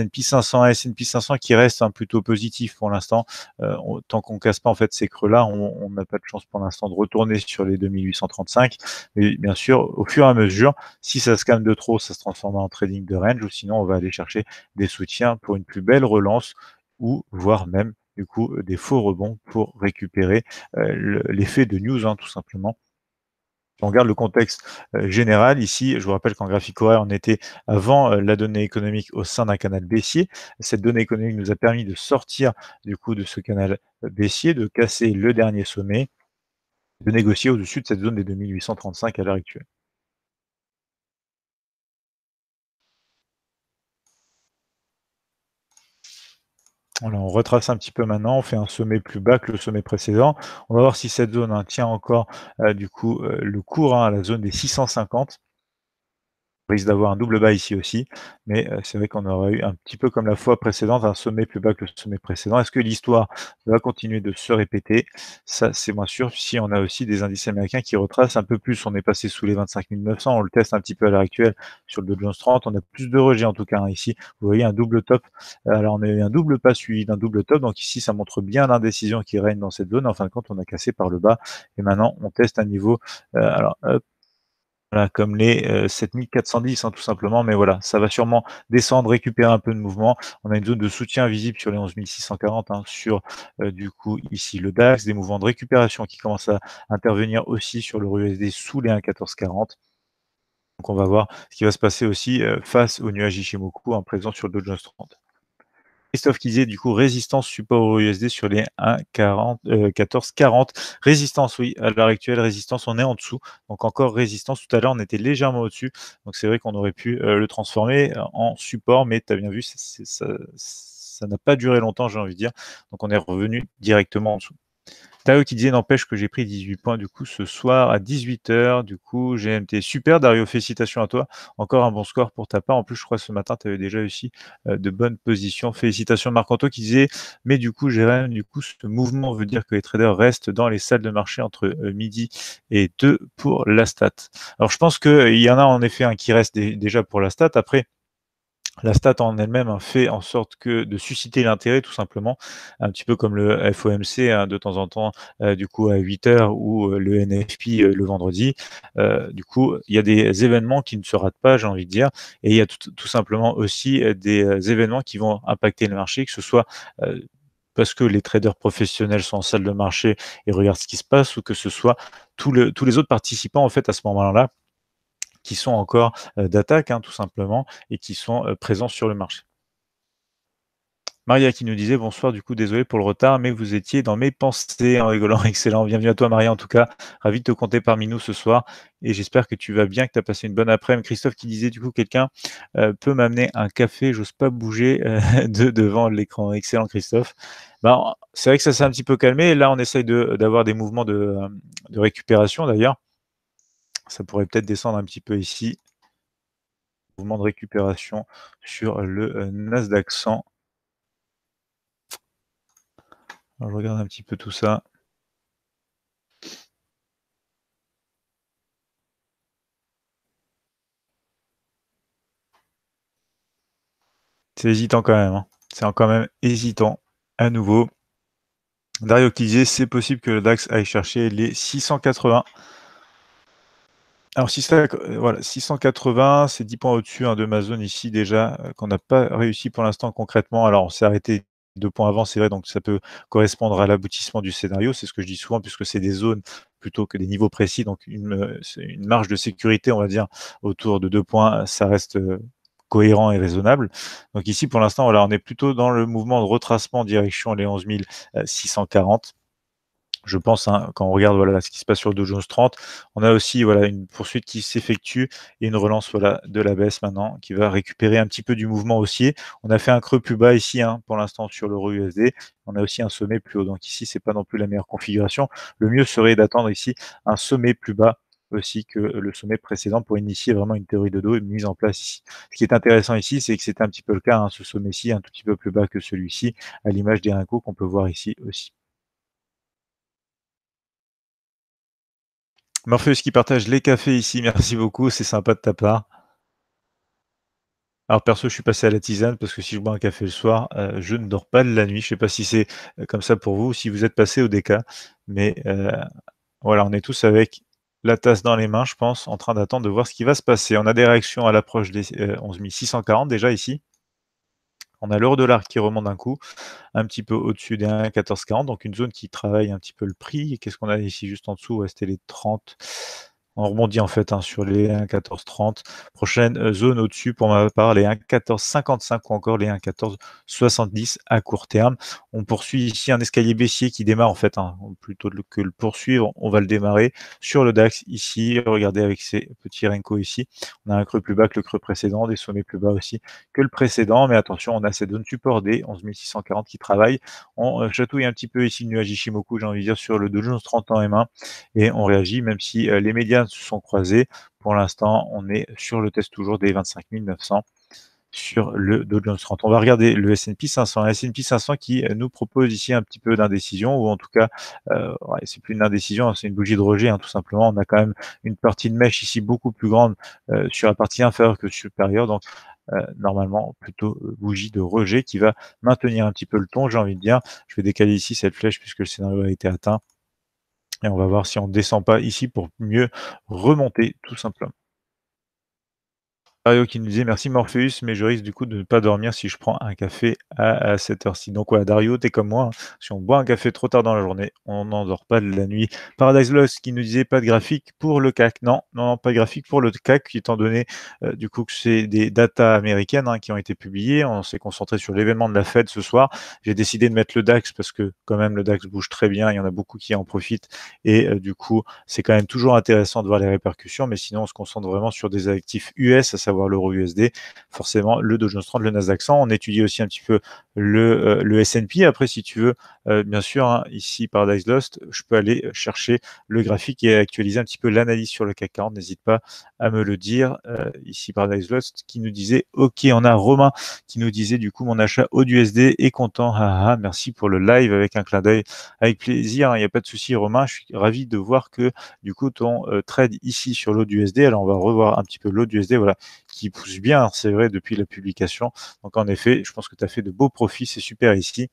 Speaker 1: S&P 500, S&P 500 qui reste hein, plutôt positif pour l'instant. Euh, tant qu'on casse pas en fait ces creux-là, on n'a pas de chance pour l'instant de retourner sur les 2835. Mais bien sûr, au fur et à mesure, si ça se calme de trop, ça se transforme en trading de range ou sinon on va aller chercher des soutiens pour une plus belle relance ou voire même du coup des faux rebonds pour récupérer euh, l'effet de news hein, tout simplement on regarde le contexte euh, général, ici, je vous rappelle qu'en graphique horaire, on était avant euh, la donnée économique au sein d'un canal baissier. Cette donnée économique nous a permis de sortir du coup de ce canal euh, baissier, de casser le dernier sommet, de négocier au-dessus de cette zone des 2835 à l'heure actuelle. on retrace un petit peu maintenant, on fait un sommet plus bas que le sommet précédent. On va voir si cette zone hein, tient encore euh, du coup euh, le cours hein, à la zone des 650 risque d'avoir un double bas ici aussi, mais euh, c'est vrai qu'on aurait eu un petit peu comme la fois précédente, un sommet plus bas que le sommet précédent. Est-ce que l'histoire va continuer de se répéter Ça, c'est moins sûr. Si on a aussi des indices américains qui retracent un peu plus, on est passé sous les 25 900, on le teste un petit peu à l'heure actuelle sur le Dow Jones 30, on a plus de rejets en tout cas hein, ici. Vous voyez un double top. Alors on a eu un double pas suivi d'un double top, donc ici ça montre bien l'indécision qui règne dans cette zone. En fin de compte, on a cassé par le bas et maintenant on teste un niveau. Euh, alors comme les 7410 euh, hein, tout simplement. Mais voilà, ça va sûrement descendre, récupérer un peu de mouvement. On a une zone de soutien visible sur les 11640, hein, sur euh, du coup ici le DAX, des mouvements de récupération qui commencent à intervenir aussi sur le USD sous les 1,1440. Donc on va voir ce qui va se passer aussi euh, face au nuage Ishimoku en présent sur le Dow Jones 30. Christophe qui disait du coup résistance support au USD sur les 1,40, euh, 40 Résistance, oui, à l'heure actuelle, résistance, on est en dessous. Donc encore résistance. Tout à l'heure, on était légèrement au-dessus. Donc c'est vrai qu'on aurait pu euh, le transformer euh, en support, mais tu as bien vu, ça. ça n'a pas duré longtemps, j'ai envie de dire. Donc on est revenu directement en dessous. Tao qui disait n'empêche que j'ai pris 18 points du coup ce soir à 18h. Du coup, GMT. Super Dario, félicitations à toi. Encore un bon score pour ta part. En plus, je crois que ce matin, tu avais déjà aussi euh, de bonnes positions. Félicitations Marc-Anto qui disait Mais du coup, rien du coup, ce mouvement veut dire que les traders restent dans les salles de marché entre euh, midi et 2 pour la stat. Alors je pense qu'il euh, y en a en effet un qui reste déjà pour la stat. Après, la stat en elle-même hein, fait en sorte que de susciter l'intérêt tout simplement, un petit peu comme le FOMC hein, de temps en temps, euh, du coup à 8 h ou euh, le NFP euh, le vendredi. du coup, il y a des événements qui ne se ratent pas, j'ai envie de dire, et il y a tout, simplement aussi des événements qui vont impacter le marché, que ce soit parce que les traders professionnels sont en salle de marché et regardent ce qui se passe, ou que ce soit tous les autres participants en fait à ce moment-là qui sont encore d'attaque, hein, tout simplement, et qui sont présents sur le marché. Maria qui nous disait bonsoir, du coup désolé pour le retard, mais vous étiez dans mes pensées en rigolant, excellent. Bienvenue à toi Maria en tout cas, ravi de te compter parmi nous ce soir et j'espère que tu vas bien, que tu as passé une bonne après-midi. Christophe qui disait du coup quelqu'un peut m'amener un café, j'ose pas bouger de devant l'écran. Excellent Christophe. Ben, c'est vrai que ça s'est un petit peu calmé, là on essaye d'avoir des mouvements de récupération d'ailleurs. Ça pourrait peut-être descendre un petit peu ici. Mouvement de récupération sur le euh, Nasdaq 100. je regarde un petit peu tout ça. C'est hésitant quand même. Hein. C'est quand même hésitant à nouveau. Dario qui c'est possible que le DAX aille chercher les 680. Alors, 680, euh, c'est 10 points au-dessus hein, de ma zone ici déjà, euh, qu'on n'a pas réussi pour l'instant concrètement. Alors, on s'est arrêté deux points avant, c'est vrai, donc ça peut correspondre à l'aboutissement du scénario. C'est ce que je dis souvent, puisque c'est des zones plutôt que des niveaux précis. Donc, une, euh, marge de sécurité, on va dire, autour de deux points, ça reste cohérent et raisonnable. Donc ici, pour l'instant, on est plutôt dans le mouvement de retracement direction les 11 640 je pense, hein, quand on regarde voilà, ce qui se passe sur Dow Jones 30, on a aussi voilà, une poursuite qui s'effectue et une relance voilà, de la baisse maintenant qui va récupérer un petit peu du mouvement haussier. On a fait un creux plus bas ici hein, pour l'instant sur l'euro USD. On a aussi un sommet plus haut. Donc ici, c'est pas non plus la meilleure configuration. Le mieux serait d'attendre ici un sommet plus bas aussi que le sommet précédent pour initier vraiment une théorie de dos et mise en place ici. Ce qui est intéressant ici, c'est que c'était un petit peu le cas, hein, ce sommet-ci, un tout petit peu plus bas que celui-ci, à l'image des rincos qu'on peut voir ici aussi. Morpheus qui partage les cafés ici, merci beaucoup, c'est sympa de ta part. Alors perso, je suis passé à la tisane parce que si je bois un café le soir, euh, je ne dors pas de la nuit. Je ne sais pas si c'est euh, comme ça pour vous, si vous êtes passé au DK, mais euh, voilà, on est tous avec la tasse dans les mains, je pense, en train d'attendre de voir ce qui va se passer. On a des réactions à l'approche des 11 640 déjà ici on a l'euro dollar qui remonte d'un coup, un petit peu au-dessus des 1,1440, donc une zone qui travaille un petit peu le prix. Qu'est-ce qu'on a ici juste en dessous C'était les 30 on rebondit en fait hein, sur les 1,1430. Prochaine euh, zone au-dessus pour ma part, les 1,1455 ou encore les 1,1470 à court terme. On poursuit ici un escalier baissier qui démarre en fait, hein. plutôt que le poursuivre, on va le démarrer sur le DAX ici. Regardez avec ces petits renko ici, on a un creux plus bas que le creux précédent, des sommets plus bas aussi que le précédent. Mais attention, on a cette zone support des 11640 qui travaille. On euh, chatouille un petit peu ici le nuage Ishimoku, j'ai envie de dire, sur le 2 en 30 M1 et on réagit, même si euh, les médias se sont croisés, Pour l'instant, on est sur le test toujours des 25 900 sur le Dow Jones 30. On va regarder le S&P 500. S&P 500 qui euh, nous propose ici un petit peu d'indécision, ou en tout cas, euh, c'est plus une indécision, hein, c'est une bougie de rejet, hein, tout simplement. On a quand même une partie de mèche ici beaucoup plus grande euh, sur la partie inférieure que supérieure. Donc, normalement plutôt bougie de rejet qui va maintenir un petit peu le ton, j'ai envie de dire. Je vais décaler ici cette flèche puisque le scénario a été atteint. Et on va voir si on ne descend pas ici pour mieux remonter tout simplement. Dario qui nous disait merci Morpheus, mais je risque du coup de ne pas dormir si je prends un café à, cette heure-ci. Donc voilà, Dario, t'es comme moi. Hein. Si on boit un café trop tard dans la journée, on dort pas de la nuit. Paradise Lost qui nous disait pas de graphique pour le CAC. Non, non, pas de graphique pour le CAC, étant donné euh, du coup que c'est des data américaines hein, qui ont été publiées. On s'est concentré sur l'événement de la Fed ce soir. J'ai décidé de mettre le DAX parce que quand même le DAX bouge très bien. Il y en a beaucoup qui en profitent. Et euh, du coup, c'est quand même toujours intéressant de voir les répercussions. Mais sinon, on se concentre vraiment sur des actifs US, à savoir voir l'euro USD, forcément le Dow Jones 30, le Nasdaq 100. On étudie aussi un petit peu le, euh, le S&P. Après, si tu veux, euh, bien sûr, hein, ici, Paradise Lost, je peux aller chercher le graphique et actualiser un petit peu l'analyse sur le CAC 40. N'hésite pas à me le dire. Euh, ici, Paradise Lost, qui nous disait, OK, on a Romain qui nous disait, du coup, mon achat au USD est content. merci pour le live avec un clin d'œil. Avec plaisir, hein. il n'y a pas de souci, Romain. Je suis ravi de voir que, du coup, ton trade ici sur l'eau USD alors on va revoir un petit peu l'eau USD, voilà, qui pousse bien, c'est vrai, depuis la publication. Donc en effet, je pense que tu as fait de beaux profits, c'est super ici.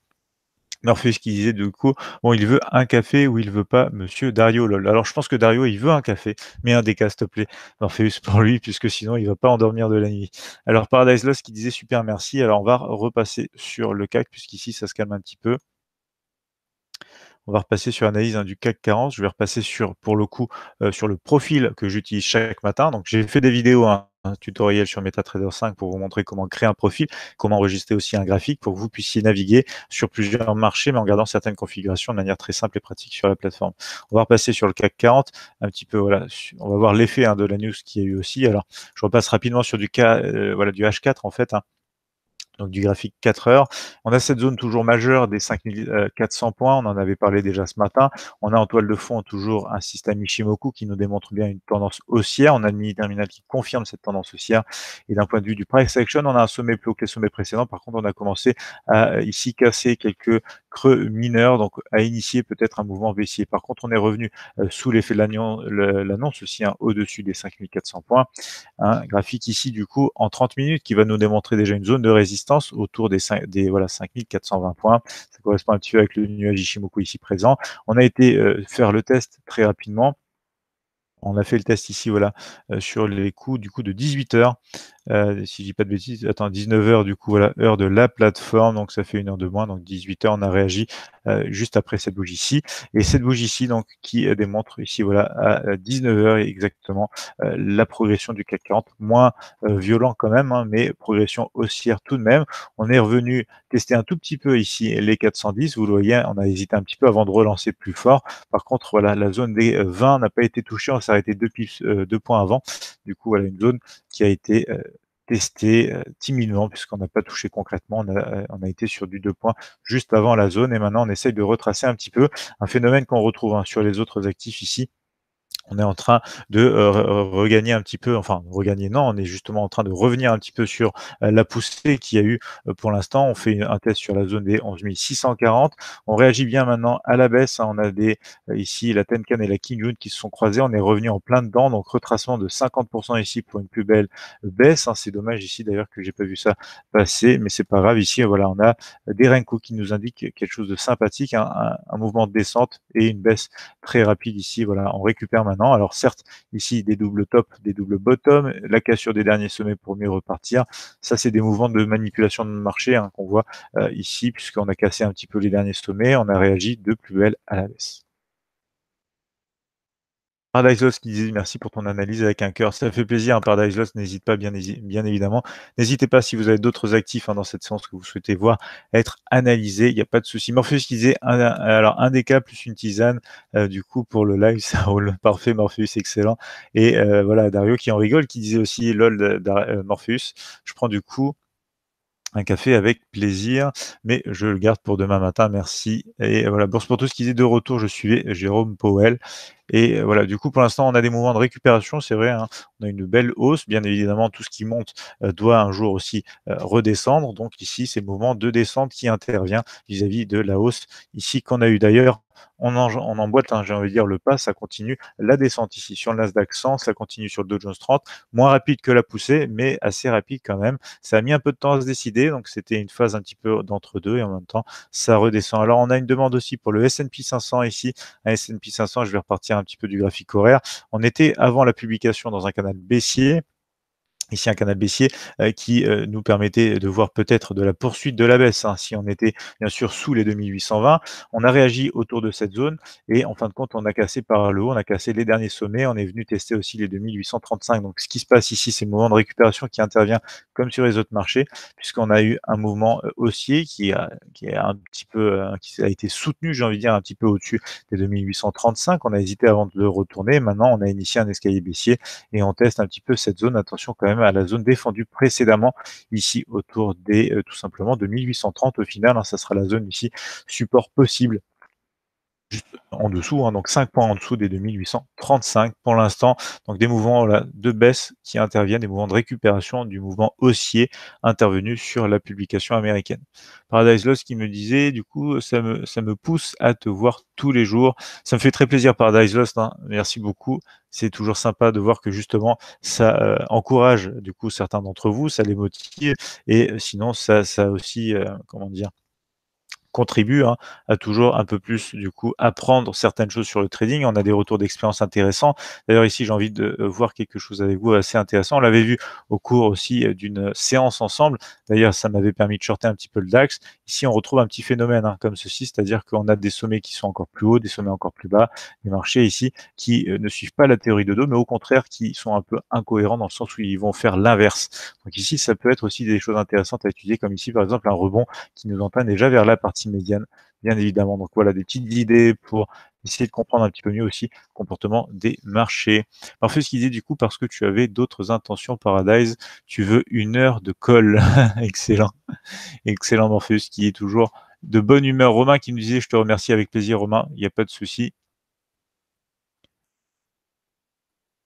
Speaker 1: Morpheus qui disait du coup, bon, il veut un café ou il veut pas, monsieur Dario lol. Alors je pense que Dario, il veut un café, mais un des cas, s'il te plaît, Morpheus pour lui, puisque sinon il va pas endormir de la nuit. Alors Paradise Lost qui disait super merci. Alors on va repasser sur le CAC, puisqu'ici ça se calme un petit peu on va repasser sur l'analyse hein, du CAC 40. Je vais repasser sur, pour le coup, euh, sur le profil que j'utilise chaque matin. Donc, j'ai fait des vidéos, hein, un tutoriel sur MetaTrader 5 pour vous montrer comment créer un profil, comment enregistrer aussi un graphique pour que vous puissiez naviguer sur plusieurs marchés, mais en gardant certaines configurations de manière très simple et pratique sur la plateforme. On va repasser sur le CAC 40, un petit peu, voilà, on va voir l'effet hein, de la news qu'il y a eu aussi. Alors, je repasse rapidement sur du, euh, voilà, du H4, en fait donc du graphique 4 heures. On a cette zone toujours majeure des 5400 euh, points, on en avait parlé déjà ce matin. On a en toile de fond toujours un système Ishimoku qui nous démontre bien une tendance haussière. On a le mini-terminal qui confirme cette tendance haussière. Et d'un point de vue du price action, on a un sommet plus haut que les sommets précédents. Par contre, on a commencé à euh, ici casser quelques creux mineur, donc a initié peut-être un mouvement baissier. Par contre, on est revenu euh, sous l'effet de l'annonce, aussi hein, au-dessus des 5400 points. Un graphique ici, du coup, en 30 minutes, qui va nous démontrer déjà une zone de résistance autour des, 5, des voilà, 5420 points. Ça correspond un petit peu avec le nuage Ishimoku ici présent. On a été euh, faire le test très rapidement on a fait le test ici, voilà, euh, sur les coups du coup de 18 heures. Euh, si je dis pas de bêtises, attends, 19h du coup, voilà, heure de la plateforme, donc ça fait une heure de moins, donc 18h, on a réagi euh, juste après cette bougie ici. Et cette bougie ici, donc, qui euh, démontre ici, voilà, à 19h exactement, euh, la progression du CAC 40, moins violent quand même, hein, mais progression haussière tout de même. On est revenu tester un tout petit peu ici les 410, vous le voyez, on a hésité un petit peu avant de relancer plus fort. Par contre, voilà, la zone des 20 n'a pas été touchée, on s'est arrêté deux, deux points avant. Du coup, voilà une zone qui a été testé euh, timidement puisqu'on n'a pas touché concrètement, euh, on a, été sur du deux points juste avant la zone et maintenant on essaye de retracer un petit peu un phénomène qu'on retrouve hein, sur les autres actifs ici on est en train de euh, regagner un petit peu, enfin regagner non, on est justement en train de revenir un petit peu sur euh, la poussée qu'il y a eu euh, pour l'instant. On fait un test sur la zone des 11 640. On réagit bien maintenant à la baisse. Hein. On a des ici la Tenkan et la Kinjun qui se sont croisées. On est revenu en plein dedans, donc retracement de 50% ici pour une plus belle baisse. Hein. C'est dommage ici d'ailleurs que j'ai pas vu ça passer, mais c'est pas grave. Ici, voilà, on a des Renko qui nous indiquent quelque chose de sympathique, hein. un, mouvement de descente et une baisse très rapide ici. Voilà, on récupère maintenant alors certes, ici, des doubles tops, des doubles bottoms, la cassure des derniers sommets pour mieux repartir. Ça, c'est des mouvements de manipulation de marché hein, qu'on voit euh, ici, puisqu'on a cassé un petit peu les derniers sommets, on a réagi de plus belle à la baisse. Paradise Lost qui disait merci pour ton analyse avec un cœur. Ça fait plaisir, hein, Paradise Lost. N'hésite pas, bien, évidemment. N'hésitez pas si vous avez d'autres actifs hein, dans cette séance que vous souhaitez voir être analysés. Il n'y a pas de souci. Morpheus qui disait alors, un des cas plus une tisane. Euh, du coup, pour le live, ça roule. Parfait, Morpheus, excellent. Et euh, voilà, Dario qui en rigole, qui disait aussi lol, euh, Morpheus. Je prends du coup un café avec plaisir, mais je le garde pour demain matin, merci. Et voilà, Bourse pour tous qui est de retour, je suivais Jérôme Powell. Et voilà, du coup, pour l'instant, on a des mouvements de récupération, c'est vrai, hein. on a une belle hausse. Bien évidemment, tout ce qui monte euh, doit un jour aussi euh, redescendre. Donc ici, c'est le mouvement de descente qui intervient vis à -vis de la hausse ici qu'on a eu d'ailleurs on, en, on emboîte, hein, j'ai envie de dire, le pas, ça continue la descente ici sur le Nasdaq 100, ça continue sur le Dow Jones 30, moins rapide que la poussée, mais assez rapide quand même. Ça a mis un peu de temps à se décider, donc c'était une phase un petit peu d'entre deux et en même temps, ça redescend. Alors, on a une demande aussi pour le S&P 500 ici, un S&P 500, je vais repartir un petit peu du graphique horaire. On était avant la publication dans un canal baissier, ici un canal baissier euh, qui euh, nous permettait de voir peut-être de la poursuite de la baisse hein, si on était bien sûr sous les 2820. On a réagi autour de cette zone et en fin de compte on a cassé par le haut, on a cassé les derniers sommets, on est venu tester aussi les 2835. Donc ce qui se passe ici, c'est le moment de récupération qui intervient comme sur les autres marchés puisqu'on a eu un mouvement euh, haussier qui a, qui est un petit peu qui a été soutenu, j'ai envie de dire un petit peu au-dessus des 2835. On a hésité avant de retourner. Maintenant on a initié un escalier baissier et on teste un petit peu cette zone. Attention quand même à la zone défendue précédemment, ici autour des euh, tout simplement de 1830 au final. Hein. ça sera la zone ici support possible juste en dessous, hein, donc 5 points en dessous des 2835 pour l'instant. Donc des mouvements de baisse qui interviennent, des mouvements de récupération du mouvement haussier intervenu sur la publication américaine. Paradise Lost qui me disait, du coup, ça me, ça me pousse à te voir tous les jours. Ça me fait très plaisir, Paradise Lost. Hein. Merci beaucoup. C'est toujours sympa de voir que justement ça euh, encourage du coup certains d'entre vous, ça les motive et sinon ça, ça aussi, euh, comment dire, contribue hein, à toujours un peu plus du coup apprendre certaines choses sur le trading. On a des retours d'expérience intéressants. D'ailleurs ici j'ai envie de euh, voir quelque chose avec vous assez intéressant. On l'avait vu au cours aussi euh, d'une séance ensemble. D'ailleurs ça m'avait permis de shorter un petit peu le DAX. Ici on retrouve un petit phénomène hein, comme ceci, c'est-à-dire qu'on a des sommets qui sont encore plus hauts, des sommets encore plus bas, des marchés ici qui euh, ne suivent pas la théorie de dos, mais au contraire qui sont un peu incohérents dans le sens où ils vont faire l'inverse. Donc ici ça peut être aussi des choses intéressantes à étudier, comme ici par exemple un rebond qui nous entraîne déjà vers la partie médiane, bien évidemment. Donc voilà des petites idées pour essayer de comprendre un petit peu mieux aussi le comportement des marchés. ce qui dit du coup parce que tu avais d'autres intentions Paradise, tu veux une heure de colle. excellent, excellent Morpheus qui est toujours de bonne humeur. Romain qui nous disait je te remercie avec plaisir Romain, il n'y a pas de souci.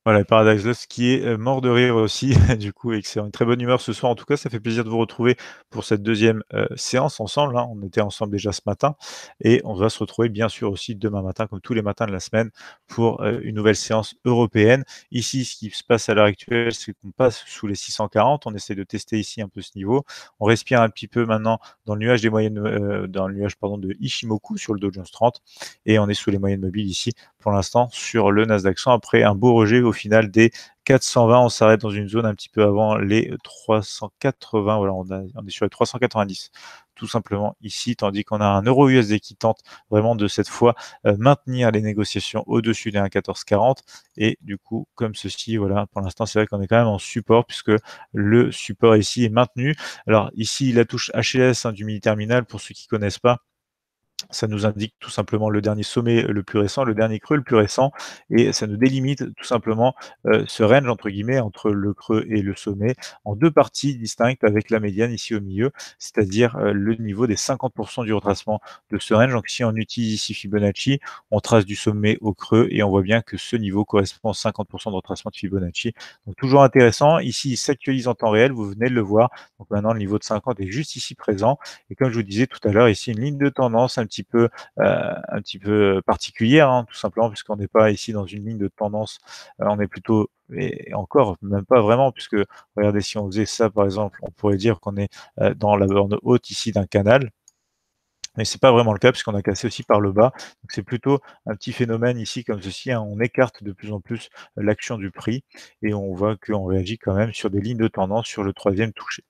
Speaker 1: Voilà, Paradise Lost qui est euh, mort de rire aussi, du coup, et c'est Une très bonne humeur ce soir, en tout cas, ça fait plaisir de vous retrouver pour cette deuxième euh, séance ensemble. Hein. On était ensemble déjà ce matin et on va se retrouver bien sûr aussi demain matin, comme tous les matins de la semaine, pour euh, une nouvelle séance européenne. Ici, ce qui se passe à l'heure actuelle, c'est qu'on passe sous les 640. On essaie de tester ici un peu ce niveau. On respire un petit peu maintenant dans le nuage des moyennes, dans le nuage pardon, de Ishimoku sur le Dow Jones 30 et on est sous les moyennes mobiles ici pour l'instant sur le Nasdaq après un beau rejet au final des 420, on s'arrête dans une zone un petit peu avant les 380. Voilà, on, est sur les 390 tout simplement ici, tandis qu'on a un euro USD qui tente vraiment de cette fois euh, maintenir les négociations au-dessus des 1,1440. Et du coup, comme ceci, voilà, pour l'instant, c'est vrai qu'on est quand même en support puisque le support ici est maintenu. Alors ici, la touche HLS hein, du mini-terminal, pour ceux qui connaissent pas, ça nous indique tout simplement le dernier sommet le plus récent, le dernier creux le plus récent, et ça nous délimite tout simplement euh, ce range entre guillemets entre le creux et le sommet en deux parties distinctes avec la médiane ici au milieu, c'est-à-dire euh, le niveau des 50% du retracement de ce range. Donc si on utilise ici Fibonacci, on trace du sommet au creux et on voit bien que ce niveau correspond à 50% de retracement de Fibonacci. Donc toujours intéressant, ici il s'actualise en temps réel, vous venez de le voir. Donc maintenant le niveau de 50 est juste ici présent, et comme je vous disais tout à l'heure, ici une ligne de tendance, un petit peu, euh, un petit peu euh, particulière, hein, tout simplement, puisqu'on n'est pas ici dans une ligne de tendance. Euh, on est plutôt et encore, même pas vraiment, puisque regardez, si on faisait ça, par exemple, on pourrait dire qu'on est dans la borne haute ici d'un canal, mais c'est pas vraiment le cas puisqu'on a cassé aussi par le bas. c'est plutôt un petit phénomène ici comme ceci. Hein. On écarte de plus en plus l'action du prix et on voit qu'on réagit quand même sur des lignes de tendance sur le troisième touché.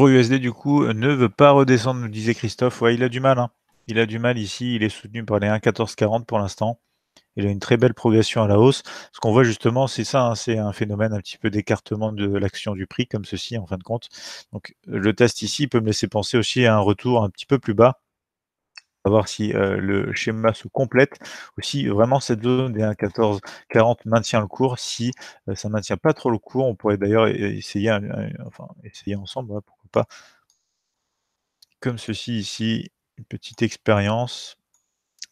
Speaker 1: USD du coup, ne veut pas redescendre, nous disait Christophe. Ouais, il a du mal. Hein. Il a du mal ici. Il est soutenu par les 1,1440 pour l'instant. Il a une très belle progression à la hausse. Ce qu'on voit justement, c'est ça, hein, c'est un phénomène un petit peu d'écartement de l'action du prix, comme ceci en fin de compte. Donc le test ici peut me laisser penser aussi à un retour un petit peu plus bas voir si euh, le schéma se complète ou si vraiment cette zone des 40 maintient le cours. Si euh, ça ne maintient pas trop le cours, on pourrait d'ailleurs essayer, enfin, essayer ensemble, hein, pourquoi pas. Comme ceci ici, une petite expérience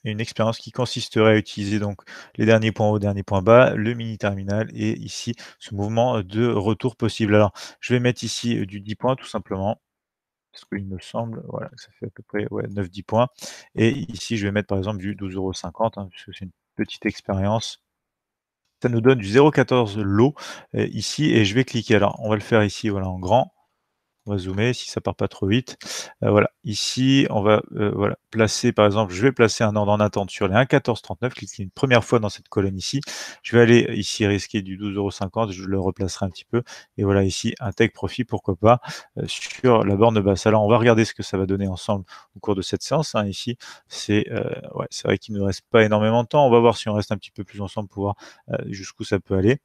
Speaker 1: une expérience qui consisterait à utiliser donc les derniers points hauts, derniers points bas, le mini terminal et ici ce mouvement de retour possible. Alors je vais mettre ici euh, du 10 points tout simplement parce qu'il me semble, voilà, ça fait à peu près 9-10 points. Et ici, je vais mettre par exemple du 12,50€, hein, puisque c'est une petite expérience. Ça nous donne du 0,14 lot euh, ici, et je vais cliquer. Alors, on va le faire ici, voilà, en grand zoomer si ça part pas trop vite. Euh, voilà, ici, on va euh, voilà, placer, par exemple, je vais placer un ordre en attente sur les 1,1439, cliquer une première fois dans cette colonne ici. Je vais aller ici risquer du 12,50€, je le replacerai un petit peu. Et voilà, ici, un tech profit, pourquoi pas, euh, sur la borne basse. Alors, on va regarder ce que ça va donner ensemble au cours de cette séance. Hein. Ici, c'est ouais, vrai qu'il ne reste pas énormément de temps. On va voir si on reste un petit peu plus ensemble pour voir jusqu'où ça peut aller.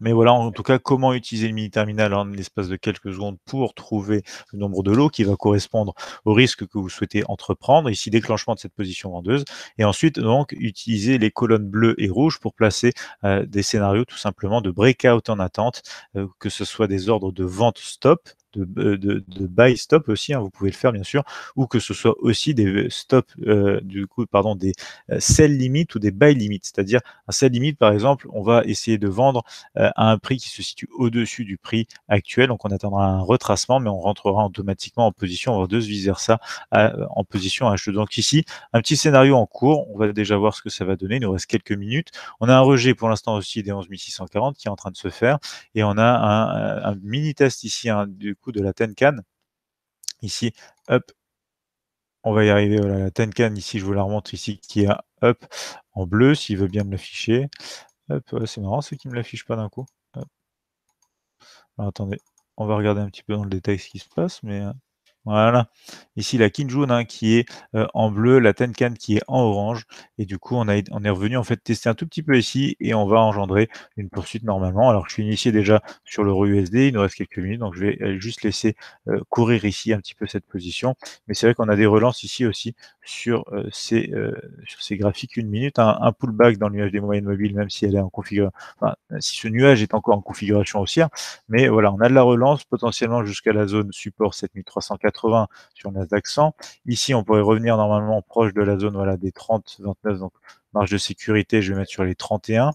Speaker 1: Mais voilà, en tout cas, comment utiliser le mini-terminal en l'espace de quelques secondes pour trouver le nombre de lots qui va correspondre au risque que vous souhaitez entreprendre. Ici, déclenchement de cette position vendeuse. Et ensuite, donc, utiliser les colonnes bleues et rouges pour placer euh, des scénarios tout simplement de breakout en attente, euh, que ce soit des ordres de vente stop euh, de, buy stop aussi, hein, vous pouvez le faire bien sûr, ou que ce soit aussi des euh, stop, euh, du coup, pardon, des sell limits ou des buy limits c'est-à-dire un sell limit par exemple, on va essayer de vendre à un prix qui se situe au-dessus du prix actuel, donc on attendra un retracement, mais on rentrera automatiquement en position, on va de se ça à, en position à acheter. Donc ici, un petit scénario en cours, on va déjà voir ce que ça va donner, il nous reste quelques minutes. On a un rejet pour l'instant aussi des 11 640 qui est en train de se faire, et on a un, mini test ici hein, du coup de la Tenkan. Ici, hop on va y arriver, voilà, la Tenkan, ici, je vous la remonte ici, qui est up en bleu, s'il veut bien me l'afficher. c'est marrant, ceux qui me l'affichent pas d'un coup. attendez, on va regarder un petit peu dans le détail ce qui se passe, mais euh, voilà. Ici, la Kinjun hein, qui est euh, en bleu, la Tenkan qui est en orange. Et du coup, on, est revenu en fait tester un tout petit peu ici et on va engendrer une poursuite normalement. Alors, je suis initié déjà sur le USD. Il nous reste quelques minutes. Donc, je vais euh, juste laisser euh, courir ici un petit peu cette position. Mais c'est vrai qu'on a des relances ici aussi sur, euh, ces, euh, sur ces graphiques une minute. Un, pullback dans le nuage des moyennes mobiles, même si elle est en configuration, si ce nuage est encore en configuration haussière. Mais voilà, on a de la relance potentiellement jusqu'à la zone support 7380 sur Nasdaq 100. Ici, on pourrait revenir normalement proche de la zone voilà, des 30-29, donc marge de sécurité, je vais mettre sur les 31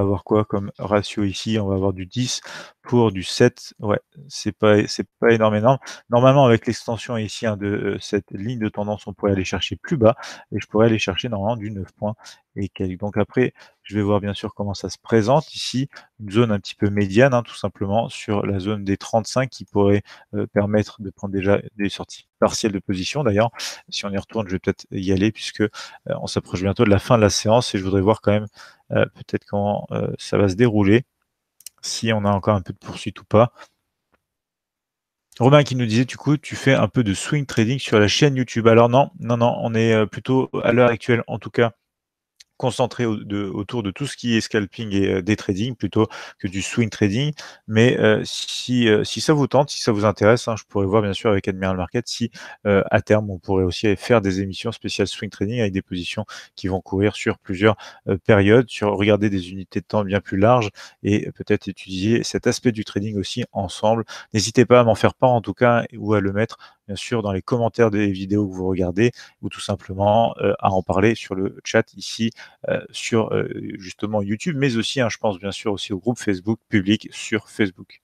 Speaker 1: avoir quoi comme ratio ici On va avoir du 10 pour du 7. Ouais, c'est pas c'est pas énorme, énorme. Normalement, avec l'extension ici un hein, de euh, cette ligne de tendance, on pourrait aller chercher plus bas et je pourrais aller chercher normalement du 9 points et quelques. Donc après, je vais voir bien sûr comment ça se présente ici, une zone un petit peu médiane, hein, tout simplement, sur la zone des 35 qui pourrait euh, permettre de prendre déjà des sorties partielles de position. D'ailleurs, si on y retourne, je vais peut-être y aller puisque euh, on s'approche bientôt de la fin de la séance et je voudrais voir quand même euh, peut-être comment ça va se dérouler, si on a encore un peu de poursuite ou pas. Robin qui nous disait, du coup, tu fais un peu de swing trading sur la chaîne YouTube. Alors non, non, non, on est plutôt à l'heure actuelle, en tout cas, concentré de, autour de tout ce qui est scalping et euh, des trading plutôt que du swing trading. Mais euh, si, euh, si ça vous tente, si ça vous intéresse, hein, je pourrais voir bien sûr avec Admiral Market si à terme on pourrait aussi faire des émissions spéciales swing trading avec des positions qui vont courir sur plusieurs périodes, sur regarder des unités de temps bien plus larges et peut-être étudier cet aspect du trading aussi ensemble. N'hésitez pas à m'en faire part en tout cas ou à le mettre bien sûr dans les commentaires des vidéos que vous regardez, ou tout simplement euh, à en parler sur le chat ici, euh, sur euh, justement YouTube, mais aussi, hein, je pense bien sûr aussi au groupe Facebook public sur Facebook.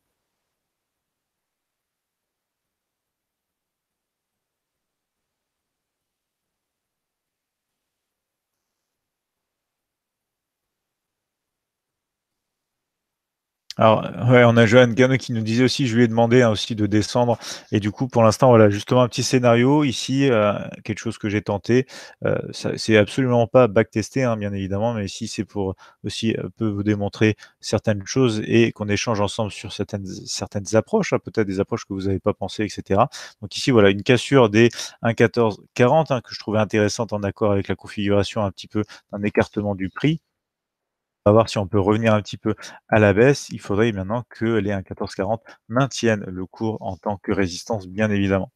Speaker 1: Alors, on a Johan Gano qui nous disait aussi, je lui ai demandé hein, aussi de descendre. Et du coup, pour l'instant, voilà, justement, un petit scénario ici, euh, quelque chose que j'ai tenté. Euh, c'est absolument pas backtesté, hein, bien évidemment, mais ici, c'est pour aussi un euh, peu vous démontrer certaines choses et qu'on échange ensemble sur certaines, certaines approches, hein, peut-être des approches que vous n'avez pas pensées, etc. Donc ici, voilà, une cassure des 1,1440 hein, que je trouvais intéressante en accord avec la configuration un petit peu d'un écartement du prix va voir si on peut revenir un petit peu à la baisse. Il faudrait maintenant que les 1,1440 maintiennent le cours en tant que résistance, bien évidemment.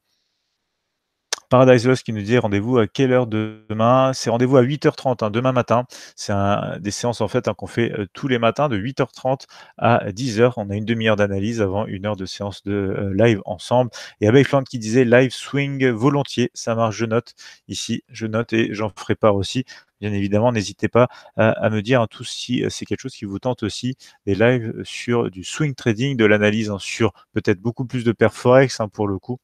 Speaker 1: Paradise Lost qui nous dit rendez-vous à quelle heure demain C'est rendez-vous à 8h30, hein, demain matin. C'est des séances en fait hein, qu'on fait euh, tous les matins de 8h30 à 10h. On a une demi-heure d'analyse avant une heure de séance de euh, live ensemble. Et Flandre qui disait live swing volontiers, ça marche, je note. Ici, je note et j'en ferai part aussi bien évidemment, n'hésitez pas euh, à, me dire hein, tout si c'est quelque chose qui vous tente aussi, des lives sur du swing trading, de l'analyse sur peut-être beaucoup plus de perforex Forex pour le coup.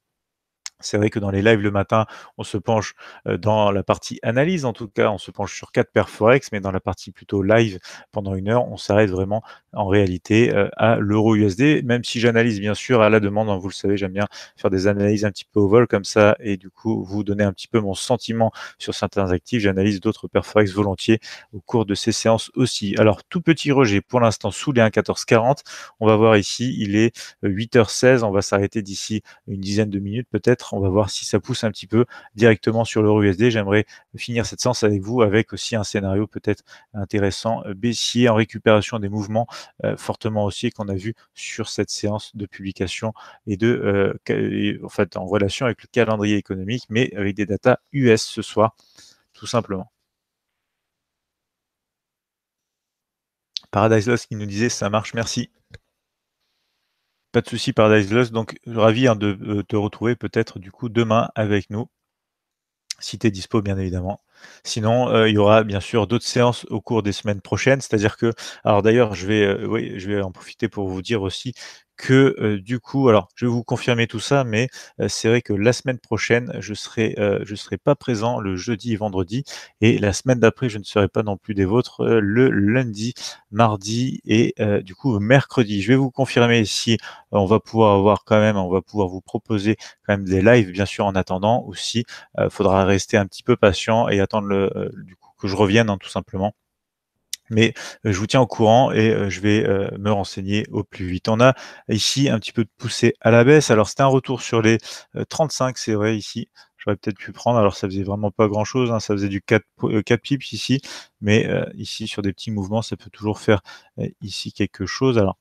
Speaker 1: C'est vrai que dans les lives le matin, on se penche euh, dans la partie analyse, en tout cas, on se penche sur quatre paires forex, mais dans la partie plutôt live pendant une heure, on s'arrête vraiment en réalité euh, à l'euro USD, même si j'analyse bien sûr à la demande, hein, vous le savez, j'aime bien faire des analyses un petit peu au vol comme ça, et du coup vous donner un petit peu mon sentiment sur certains actifs, j'analyse d'autres paires forex volontiers au cours de ces séances aussi. Alors tout petit rejet pour l'instant sous les 1,1440, on va voir ici, il est 8h16, euh, on va s'arrêter d'ici une dizaine de minutes peut-être on va voir si ça pousse un petit peu directement sur l'euro USD. J'aimerais finir cette séance avec vous avec aussi un scénario peut-être intéressant euh, baissier en récupération des mouvements euh, fortement haussiers qu'on a vu sur cette séance de publication et de euh, en fait en relation avec le calendrier économique, mais avec des data US ce soir, tout simplement. Paradise Lost qui nous disait ça marche, merci. Pas de souci, Paradise Lost. Donc, ravi hein, de euh, te retrouver peut-être du coup demain avec nous, si tu es dispo, bien évidemment. Sinon, euh, il y aura bien sûr d'autres séances au cours des semaines prochaines. C'est-à-dire que, alors d'ailleurs, je euh, oui, je vais en profiter pour vous dire aussi que euh, du coup, alors je vais vous confirmer tout ça, mais euh, c'est vrai que la semaine prochaine, je serai, euh, je serai pas présent le jeudi et vendredi, et la semaine d'après, je ne serai pas non plus des vôtres le lundi, mardi et du coup mercredi. Je vais vous confirmer si on va pouvoir avoir quand même, on va pouvoir vous proposer quand même des lives, bien sûr en attendant, aussi, faudra rester un petit peu patient et attendre le, du coup que je revienne hein, tout simplement mais je vous tiens au courant et je vais me renseigner au plus vite. On a ici un petit peu de poussée à la baisse. Alors c'était un retour sur les 35, c'est vrai ici. J'aurais peut-être pu prendre. Alors ça faisait vraiment pas grand-chose. Hein. Ça faisait du 4, pips ici. Mais ici, sur des petits mouvements, ça peut toujours faire ici quelque chose. Alors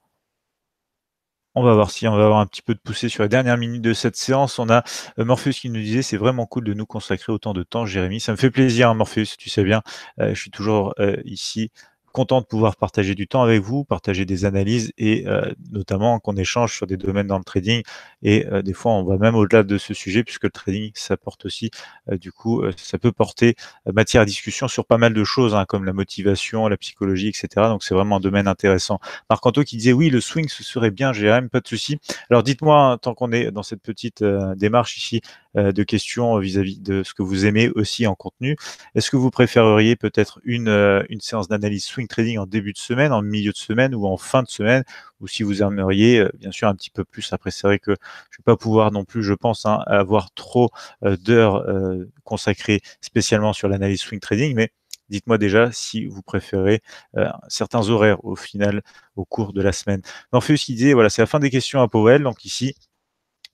Speaker 1: on va voir si on va avoir un petit peu de poussée sur la dernière minute de cette séance. On a Morpheus qui nous disait c'est vraiment cool de nous consacrer autant de temps, Jérémy. Ça me fait plaisir, hein, Morpheus, tu sais bien. je suis toujours ici content de pouvoir partager du temps avec vous, partager des analyses et euh, notamment qu'on échange sur des domaines dans le trading. Et euh, des fois, on va même au-delà de ce sujet puisque le trading, ça porte aussi, euh, du coup, ça peut porter matière à discussion sur pas mal de choses hein, comme la motivation, la psychologie, etc. Donc, c'est vraiment un domaine intéressant. Marc-Anto qui disait oui, le swing, ce serait bien, j'ai même pas de souci. Alors, dites-moi, hein, tant qu'on est dans cette petite démarche ici de questions vis-à-vis de ce que vous aimez aussi en contenu, est-ce que vous préféreriez peut-être une, une séance d'analyse swing trading en début de semaine, en milieu de semaine ou en fin de semaine, ou si vous aimeriez euh, bien sûr un petit peu plus. Après, c'est vrai que je ne vais pas pouvoir non plus, je pense, hein, avoir trop euh, d'heures euh, consacrées spécialement sur l'analyse swing trading, mais dites-moi déjà si vous préférez certains horaires au final au cours de la semaine. ce qui disait voilà, c'est la fin des questions à Powell, donc ici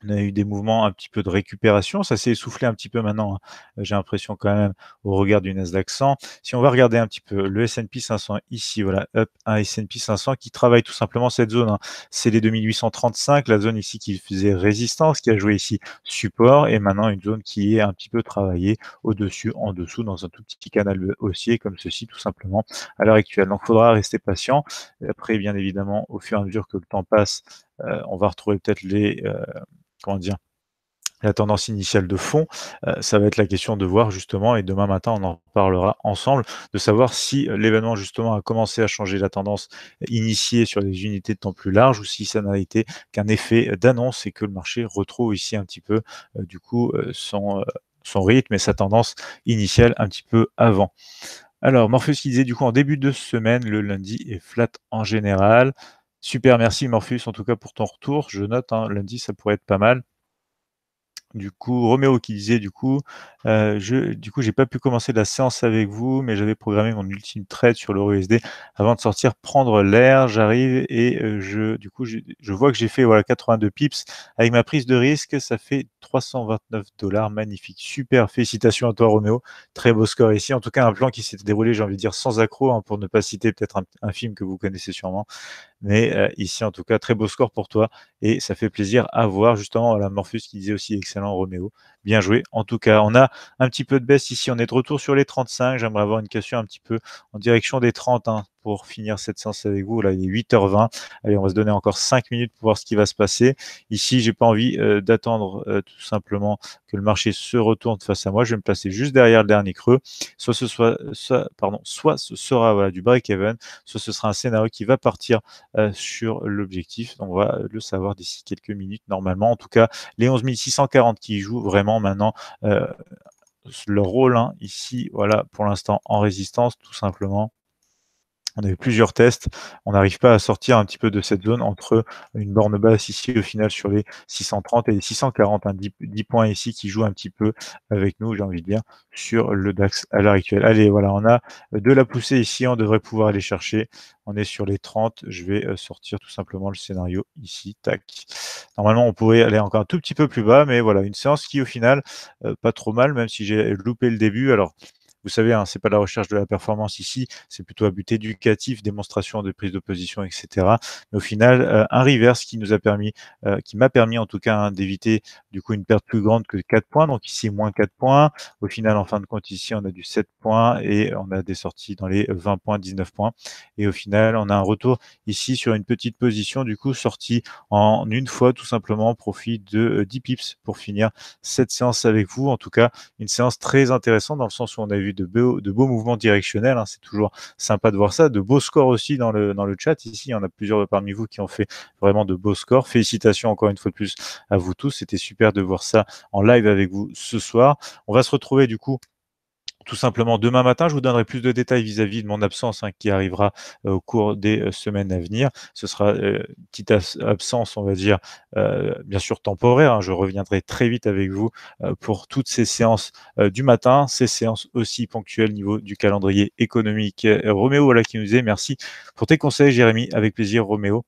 Speaker 1: on a eu des mouvements un petit peu de récupération. Ça s'est essoufflé un petit peu maintenant, hein. euh, j'ai l'impression quand même, au regard du Nasdaq 100. Si on va regarder un petit peu le S&P 500 ici, voilà, up un S&P 500 qui travaille tout simplement cette zone. Hein. C'est les 2835, la zone ici qui faisait résistance, qui a joué ici support, et maintenant une zone qui est un petit peu travaillée au-dessus, en dessous, dans un tout petit canal haussier comme ceci, tout simplement, à l'heure actuelle. Donc, il faudra rester patient. Après, bien évidemment, au fur et à mesure que le temps passe, euh, on va retrouver peut-être les... Euh, comment dire, la tendance initiale de fond, ça va être la question de voir justement, et demain matin on en parlera ensemble, de savoir si l'événement justement a commencé à changer la tendance initiée sur des unités de temps plus large ou si ça n'a été qu'un effet d'annonce et que le marché retrouve ici un petit peu du coup son, son rythme et sa tendance initiale un petit peu avant. Alors Morpheus qui disait du coup en début de semaine, le lundi est flat en général. Super, merci Morpheus en tout cas pour ton retour. Je note, hein, lundi, ça pourrait être pas mal. Du coup, Roméo qui disait du coup, euh, je, du coup, j'ai pas pu commencer la séance avec vous, mais j'avais programmé mon ultime trade sur l'EURUSD avant de sortir prendre l'air. J'arrive et euh, je, du coup, je, vois que j'ai fait voilà 82 pips avec ma prise de risque. Ça fait 329 dollars, magnifique, super. Félicitations à toi, Roméo. Très beau score ici. En tout cas, un plan qui s'est déroulé, j'ai envie de dire sans accro, hein, pour ne pas citer peut-être un, film que vous connaissez sûrement. Mais euh, ici, en tout cas, très beau score pour toi et ça fait plaisir à voir justement la Morphus qui disait aussi excellent Roméo bien joué. En tout cas, on a un petit peu de baisse ici. On est de retour sur les 35. J'aimerais avoir une question un petit peu en direction des 30. Hein pour finir cette séance avec vous. Là, il est 8h20. Allez, on va se donner encore 5 minutes pour voir ce qui va se passer. Ici, j'ai pas envie euh, d'attendre euh, tout simplement que le marché se retourne face à moi. Je vais me placer juste derrière le dernier creux. Soit ce, soit, ce sera du break-even, soit ce sera un scénario qui va partir euh, sur l'objectif. On va le savoir d'ici quelques minutes normalement. En tout cas, les 11 640 qui jouent vraiment maintenant leur rôle hein, ici, voilà, pour l'instant en résistance, tout simplement on a eu plusieurs tests, on n'arrive pas à sortir un petit peu de cette zone entre une borne basse ici au final sur les 630 et les 640, 10, hein, points ici qui jouent un petit peu avec nous, j'ai envie de dire, sur le DAX à l'heure actuelle. Allez, voilà, on a euh, de la poussée ici, on devrait pouvoir aller chercher, on est sur les 30, je vais euh, sortir tout simplement le scénario ici, tac. Normalement, on pourrait aller encore un tout petit peu plus bas, mais voilà, une séance qui au final, euh, pas trop mal, même si j'ai loupé le début, alors vous savez, hein, c'est pas la recherche de la performance ici, c'est plutôt un but éducatif, démonstration de prise de position, etc. Mais au final, euh, un reverse qui nous a permis, euh, qui m'a permis en tout cas hein, d'éviter du coup une perte plus grande que 4 points. Donc ici, moins 4 points. Au final, en fin de compte, ici, on a du 7 points et on a des sorties dans les 20 points, 19 points. Et au final, on a un retour ici sur une petite position, du coup, sortie en une fois, tout simplement, profit de 10 euh, pips pour finir cette séance avec vous. En tout cas, une séance très intéressante dans le sens où on a vu de beaux, mouvements directionnels. Hein, c'est toujours sympa de voir ça. De beaux scores aussi dans le, dans le chat. Ici, il y en a plusieurs parmi vous qui ont fait vraiment de beaux scores. Félicitations encore une fois de plus à vous tous. C'était super de voir ça en live avec vous ce soir. On va se retrouver du coup tout simplement demain matin. Je vous donnerai plus de détails vis-à-vis de mon absence hein, qui arrivera euh, au cours des euh, semaines à venir. Ce sera euh, petite absence, on va dire, bien sûr temporaire. Hein. Je reviendrai très vite avec vous pour toutes ces séances du matin, ces séances aussi ponctuelles niveau du calendrier économique. Roméo, voilà qui nous disait merci pour tes conseils, Jérémy. Avec plaisir, Roméo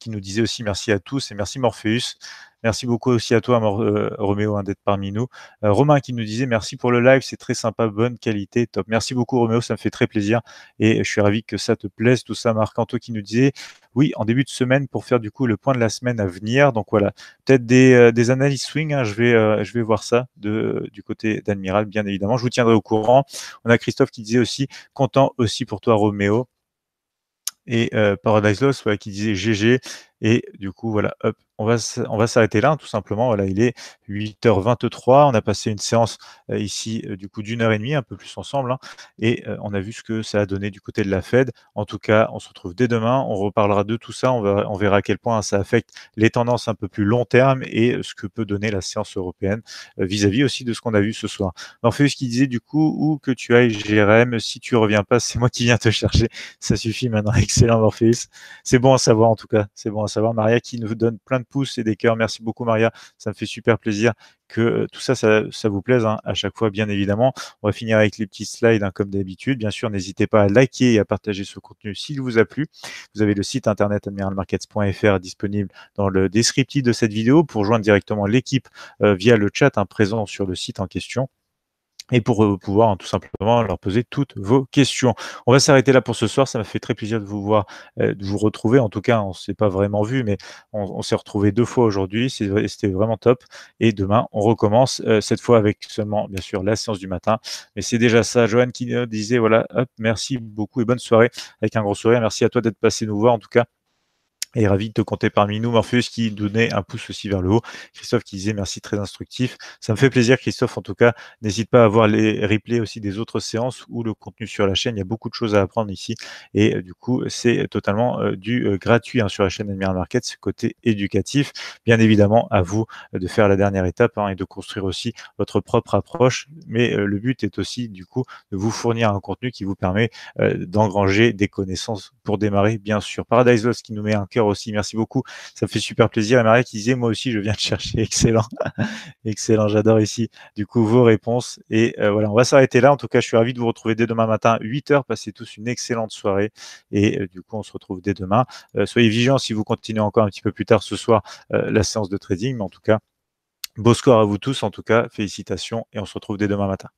Speaker 1: qui nous disait aussi merci à tous et merci Morpheus Merci beaucoup aussi à toi, euh, Roméo, hein, d'être parmi nous. Euh, Romain qui nous disait merci pour le live, c'est très sympa, bonne qualité, top. Merci beaucoup, Roméo, ça me fait très plaisir et je suis ravi que ça te plaise. Tout ça, Marc Anto qui nous disait oui, en début de semaine pour faire du coup le point de la semaine à venir. Donc voilà, peut-être des, euh, analyses swing, hein, je, vais, je vais voir ça du côté d'Admiral, bien évidemment. Je vous tiendrai au courant. On a Christophe qui disait aussi content aussi pour toi, Roméo et Paradise Lost qui disait GG et du coup, voilà, hop, on va, on va s'arrêter là, hein, tout simplement. Voilà, il est 8h23. On a passé une séance euh, ici, euh, du coup, d'une heure et demie, un peu plus ensemble. Hein, et euh, on a vu ce que ça a donné du côté de la Fed. En tout cas, on se retrouve dès demain. On reparlera de tout ça. On, va, on verra à quel point ça affecte les tendances un peu plus long terme et ce que peut donner la séance européenne vis-à-vis aussi de ce qu'on a vu ce soir. Morpheus qui disait, du coup, où que tu ailles, Jérém, si tu reviens pas, c'est moi qui viens te chercher. Ça suffit maintenant. Excellent, Morpheus. C'est bon à savoir, en tout cas. C'est bon à à savoir Maria qui nous donne plein de pouces et des cœurs. Merci beaucoup Maria, ça me fait super plaisir que euh, tout ça, ça, vous plaise hein, à chaque fois, bien évidemment. On va finir avec les petits slides, hein, comme d'habitude. Bien sûr, n'hésitez pas à liker et à partager ce contenu s'il vous a plu. Vous avez le site internet admiralmarkets.fr disponible dans le descriptif de cette vidéo pour joindre directement l'équipe euh, via le chat hein, présent sur le site en question et pour euh, pouvoir hein, tout simplement leur poser toutes vos questions. On va s'arrêter là pour ce soir. Ça m'a fait très plaisir de vous voir, euh, de vous retrouver. En tout cas, on ne s'est pas vraiment vu, mais on, s'est retrouvé deux fois aujourd'hui. C'était vraiment top. Et demain, on recommence euh, cette fois avec seulement, bien sûr, la séance du matin. Mais c'est déjà ça. Johan qui disait, voilà, hop, merci beaucoup et bonne soirée avec un gros sourire. Merci à toi d'être passé nous voir. En tout cas, et ravi de te compter parmi nous. Morpheus qui donnait un pouce aussi vers le haut. Christophe qui disait merci, très instructif. Ça me fait plaisir, Christophe, en tout cas. N'hésite pas à voir les replays aussi des autres séances ou le contenu sur la chaîne. Il y a beaucoup de choses à apprendre ici. Et euh, du coup, c'est totalement euh, du euh, gratuit hein, sur la chaîne Admiral Market, ce côté éducatif. Bien évidemment, à vous de faire la dernière étape hein, et de construire aussi votre propre approche. Mais le but est aussi, du coup, de vous fournir un contenu qui vous permet d'engranger des connaissances pour démarrer, bien sûr. Paradise Lost qui nous met un aussi. Merci beaucoup. Ça me fait super plaisir. Et Maria qui disait, moi aussi, je viens de chercher. Excellent. Excellent. J'adore ici, du coup, vos réponses. Et euh, voilà, on va s'arrêter là. En tout cas, je suis ravi de vous retrouver dès demain matin, 8 h Passez tous une excellente soirée. Et euh, du coup, on se retrouve dès demain. Euh, soyez vigilants si vous continuez encore un petit peu plus tard ce soir la séance de trading. Mais en tout cas, beau score à vous tous. En tout cas, félicitations. Et on se retrouve dès demain matin.